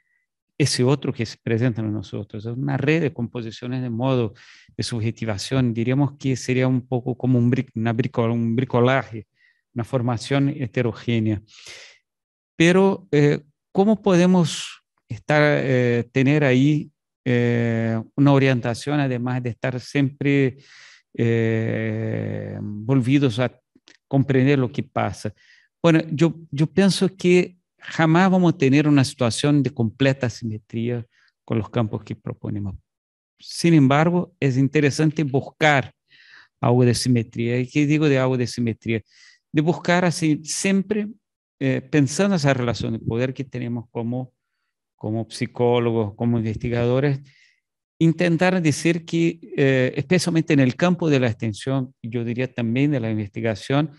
ese otro que se presenta a nosotros. Es una red de composiciones de modo, de subjetivación. Diríamos que sería un poco como un, un bricolaje, una formación heterogénea. Pero, eh, ¿cómo podemos estar, eh, tener ahí eh, una orientación, además de estar siempre eh, volvidos a comprender lo que pasa. Bueno, yo, yo pienso que jamás vamos a tener una situación de completa simetría con los campos que proponemos. Sin embargo, es interesante buscar algo de simetría. ¿Y qué digo de algo de simetría? De buscar así siempre pensando esa relación de poder que tenemos como como psicólogos, como investigadores, intentar decir que, eh, especialmente en el campo de la extensión, yo diría también de la investigación,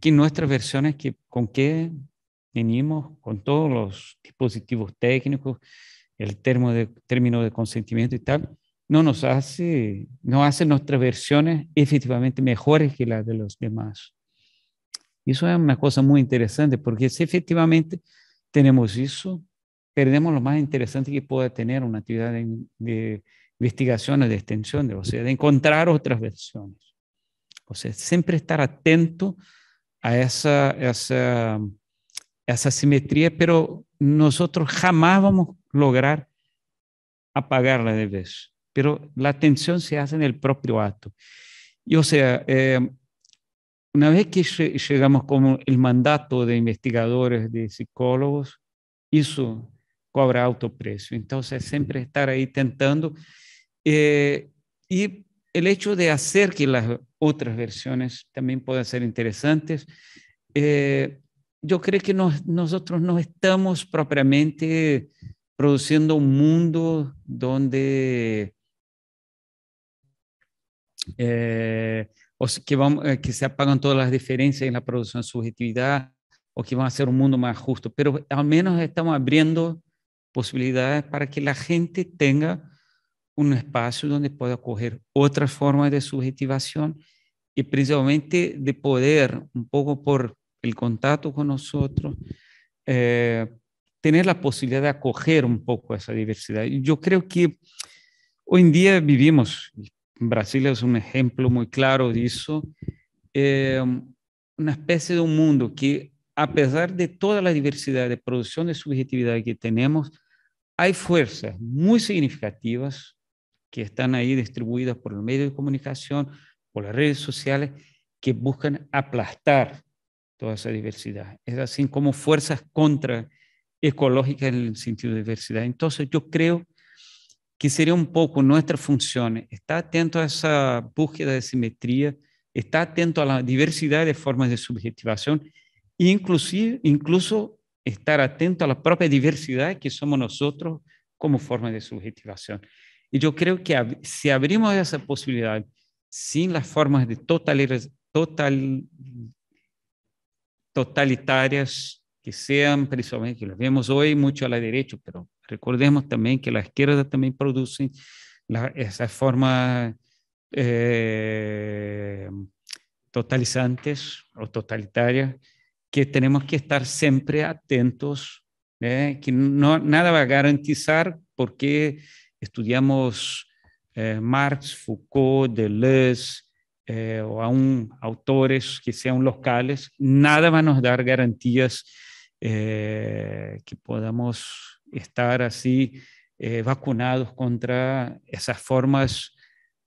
que nuestras versiones que, con que venimos, con todos los dispositivos técnicos, el término de consentimiento y tal, no nos hace, no hace nuestras versiones efectivamente mejores que las de los demás. Y eso es una cosa muy interesante, porque si efectivamente tenemos eso, perdemos lo más interesante que pueda tener una actividad de, de investigación o de extensión, o sea, de encontrar otras versiones. O sea, siempre estar atento a esa, esa, esa simetría, pero nosotros jamás vamos a lograr apagarla de vez. Pero la atención se hace en el propio acto. Y o sea, eh, una vez que llegamos como el mandato de investigadores, de psicólogos, eso cobra alto precio. Entonces, siempre estar ahí tentando. Eh, y el hecho de hacer que las otras versiones también puedan ser interesantes, eh, yo creo que nosotros no estamos propiamente produciendo un mundo donde eh, o que, que se apagan todas las diferencias en la producción subjetividad o que van a ser un mundo más justo, pero al menos estamos abriendo posibilidades para que la gente tenga un espacio donde pueda acoger otras formas de subjetivación y principalmente de poder, un poco por el contacto con nosotros, eh, tener la posibilidad de acoger un poco esa diversidad. Yo creo que hoy en día vivimos, Brasil es un ejemplo muy claro de eso, eh, una especie de un mundo que a pesar de toda la diversidad de producción de subjetividad que tenemos, hay fuerzas muy significativas que están ahí distribuidas por los medios de comunicación, por las redes sociales, que buscan aplastar toda esa diversidad. Es así como fuerzas contra ecológicas en el sentido de diversidad. Entonces yo creo que sería un poco nuestra función, estar atento a esa búsqueda de simetría, estar atento a la diversidad de formas de subjetivación, inclusive, incluso estar atento a la propia diversidad que somos nosotros como forma de subjetivación. Y yo creo que si abrimos esa posibilidad sin las formas de total, totalitarias que sean, principalmente que las vemos hoy mucho a la derecha, pero recordemos también que la izquierda también produce esas formas eh, totalizantes o totalitarias que tenemos que estar siempre atentos, ¿eh? que nada va a garantizar porque estudiamos eh, Marx, Foucault, Deleuze eh, o aún autores que sean locales, nada va a nos dar garantías que podamos estar así vacunados contra esas formas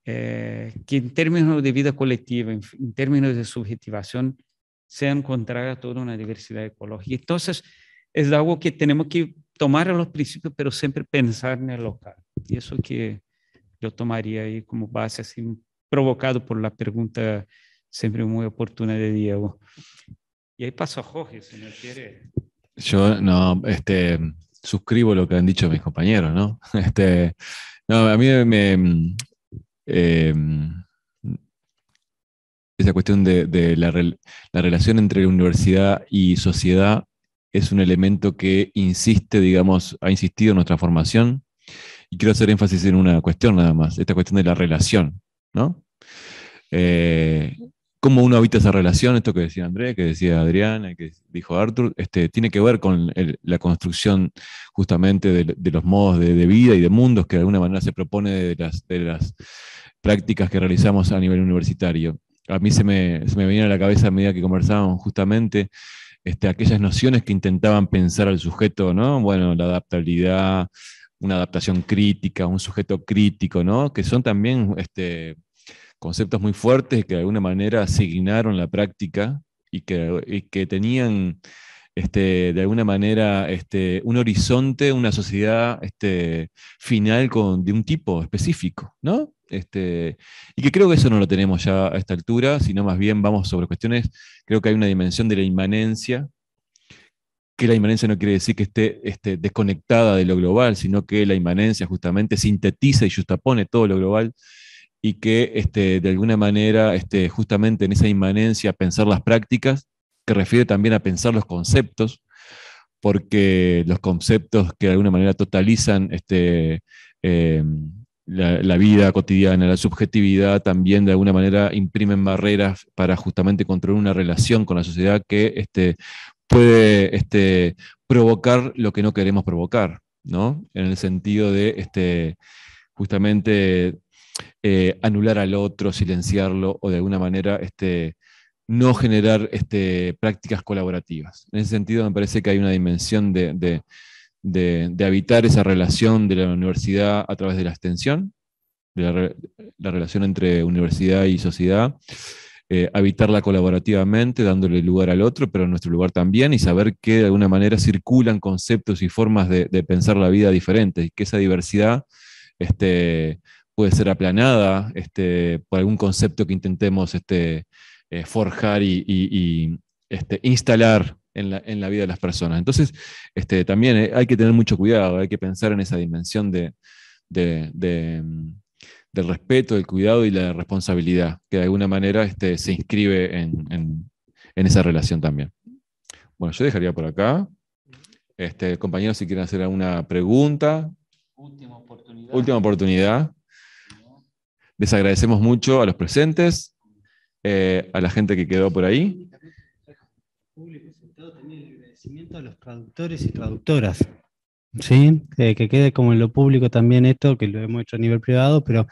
que en términos de vida colectiva, en términos de subjetivación, se a toda una diversidad ecológica. Entonces, es algo que tenemos que tomar a los principios, pero siempre pensar en el local. Y eso que yo tomaría ahí como base, así, provocado por la pregunta siempre muy oportuna de Diego. Y ahí paso a Jorge, si no quiere. Yo no, este, suscribo lo que han dicho mis compañeros, ¿no? Este, no, a mí me... Eh, esa cuestión de, la, relación entre universidad y sociedad es un elemento que insiste, digamos, ha insistido en nuestra formación. Y quiero hacer énfasis en una cuestión nada más, esta cuestión de la relación, ¿no? Eh, cómo uno habita esa relación, esto que decía Andrea, que decía Adriana, que dijo Arthur, este, tiene que ver con la construcción justamente de, los modos de, vida y de mundos que de alguna manera se propone de las prácticas que realizamos a nivel universitario a mí se me, se a la cabeza a medida que conversábamos justamente este, aquellas nociones que intentaban pensar al sujeto, ¿no? Bueno, la adaptabilidad, una adaptación crítica, un sujeto crítico, ¿no? Que son también este, conceptos muy fuertes que de alguna manera asignaron la práctica y que, tenían este, de alguna manera este, un horizonte, una sociedad este, final de un tipo específico, ¿no? Este, y que creo que eso no lo tenemos ya a esta altura, sino más bien vamos sobre cuestiones, creo que hay una dimensión de la inmanencia, que la inmanencia no quiere decir que esté, este, desconectada de lo global, sino que la inmanencia justamente sintetiza y justapone todo lo global y que este, de alguna manera, justamente en esa inmanencia, pensar las prácticas, que refiere también a pensar los conceptos, porque los conceptos que de alguna manera totalizan este, em, la, vida cotidiana, la subjetividad también de alguna manera imprimen barreras para justamente controlar una relación con la sociedad que este, puede este, provocar lo que no queremos provocar, ¿no? En el sentido de este, justamente eh, anular al otro, silenciarlo o de alguna manera este, no generar este, prácticas colaborativas. En ese sentido me parece que hay una dimensión de de, habitar esa relación de la universidad a través de la extensión, la, relación entre universidad y sociedad, eh, habitarla colaborativamente, dándole lugar al otro, pero en nuestro lugar también, y saber que de alguna manera circulan conceptos y formas de, pensar la vida diferentes, y que esa diversidad este, puede ser aplanada este, por algún concepto que intentemos este, eh, forjar y, y este, instalar en la, vida de las personas. Entonces, este, también eh, hay que tener mucho cuidado, hay que pensar en esa dimensión de, mm, del respeto, del cuidado y la responsabilidad, que de alguna manera este, se inscribe en, esa relación también. Bueno, yo dejaría por acá. Este, compañeros, si quieren hacer alguna pregunta. Última oportunidad. Última Les agradecemos mucho a los presentes, eh, a la gente que quedó por ahí agradecimiento a los traductores y traductoras. ¿sí? Que, que, quede como en lo público también esto, que lo hemos hecho a nivel privado, pero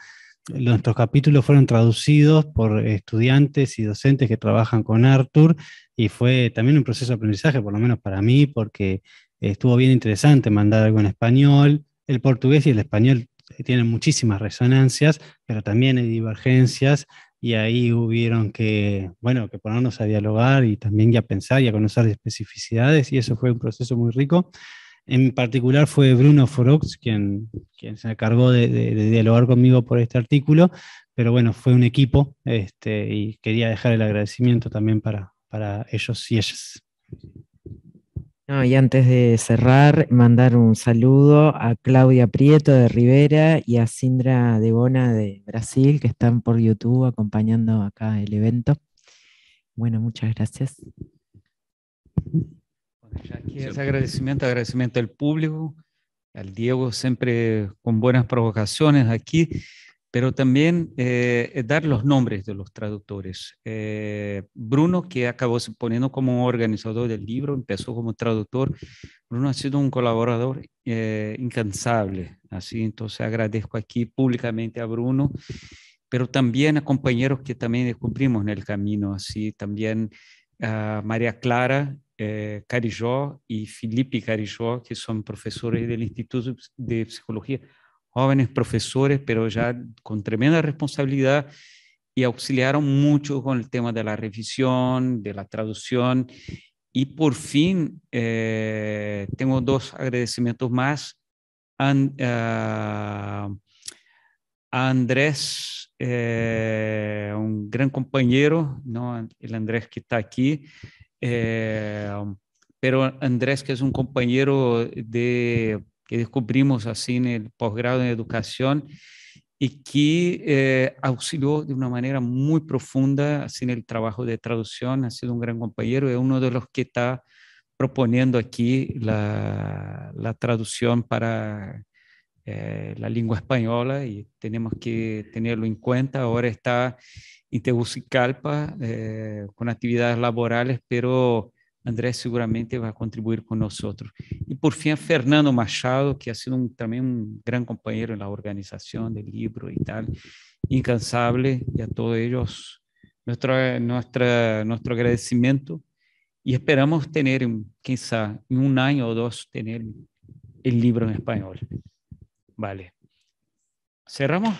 nuestros capítulos fueron traducidos por estudiantes y docentes que trabajan con Arthur y fue también un proceso de aprendizaje, por lo menos para mí, porque estuvo bien interesante mandar algo en español. El portugués y el español tienen muchísimas resonancias, pero también hay divergencias y ahí hubieron que, bueno, que ponernos a dialogar y también ya pensar y a conocer especificidades y eso fue un proceso muy rico. En particular fue Bruno Forox quien, quien se encargó de, de, dialogar conmigo por este artículo, pero bueno, fue un equipo este, y quería dejar el agradecimiento también para, para ellos y ellas y antes de cerrar, mandar un saludo a Claudia Prieto de Rivera y a Sindra de Bona de Brasil, que están por YouTube acompañando acá el evento. Bueno, muchas gracias. Aquí es agradecimiento, agradecimiento al público, al Diego, siempre con buenas provocaciones aquí pero también eh, eh, dar los nombres de los traductores. Eh, Bruno, que acabó poniendo como organizador del libro, empezó como traductor. Bruno ha sido un colaborador incansable, así entonces agradezco aquí públicamente a Bruno, pero también a compañeros que también descubrimos en el camino, así también a María Clara. Carijó y Felipe Carijó, que son profesores del Instituto de Psicología jóvenes profesores, pero ya con tremenda responsabilidad y auxiliaron mucho con el tema de la revisión, de la traducción. Y por fin, eh, tengo dos agradecimientos más. a ah, Andrés, eh, un gran compañero, ¿no? el Andrés que está aquí, eh, pero Andrés que es un compañero de que descubrimos así en el posgrado en educación y que eh, auxilió de una manera muy profunda así en el trabajo de traducción, ha sido un gran compañero, es uno de los que está proponiendo aquí la, traducción para eh, la lengua española y tenemos que tenerlo en cuenta. Ahora está en Tegucigalpa eh, con actividades laborales, pero André seguramente va a contribuir con nosotros. Y por fin a Fernando Machado, que ha sido también un gran compañero en la organización del libro y tal, incansable, y a todos ellos nuestro nuestra, nuestro agradecimiento. Y esperamos tener, quizá en un año o dos, tener el libro en español. Vale. ¿Cerramos?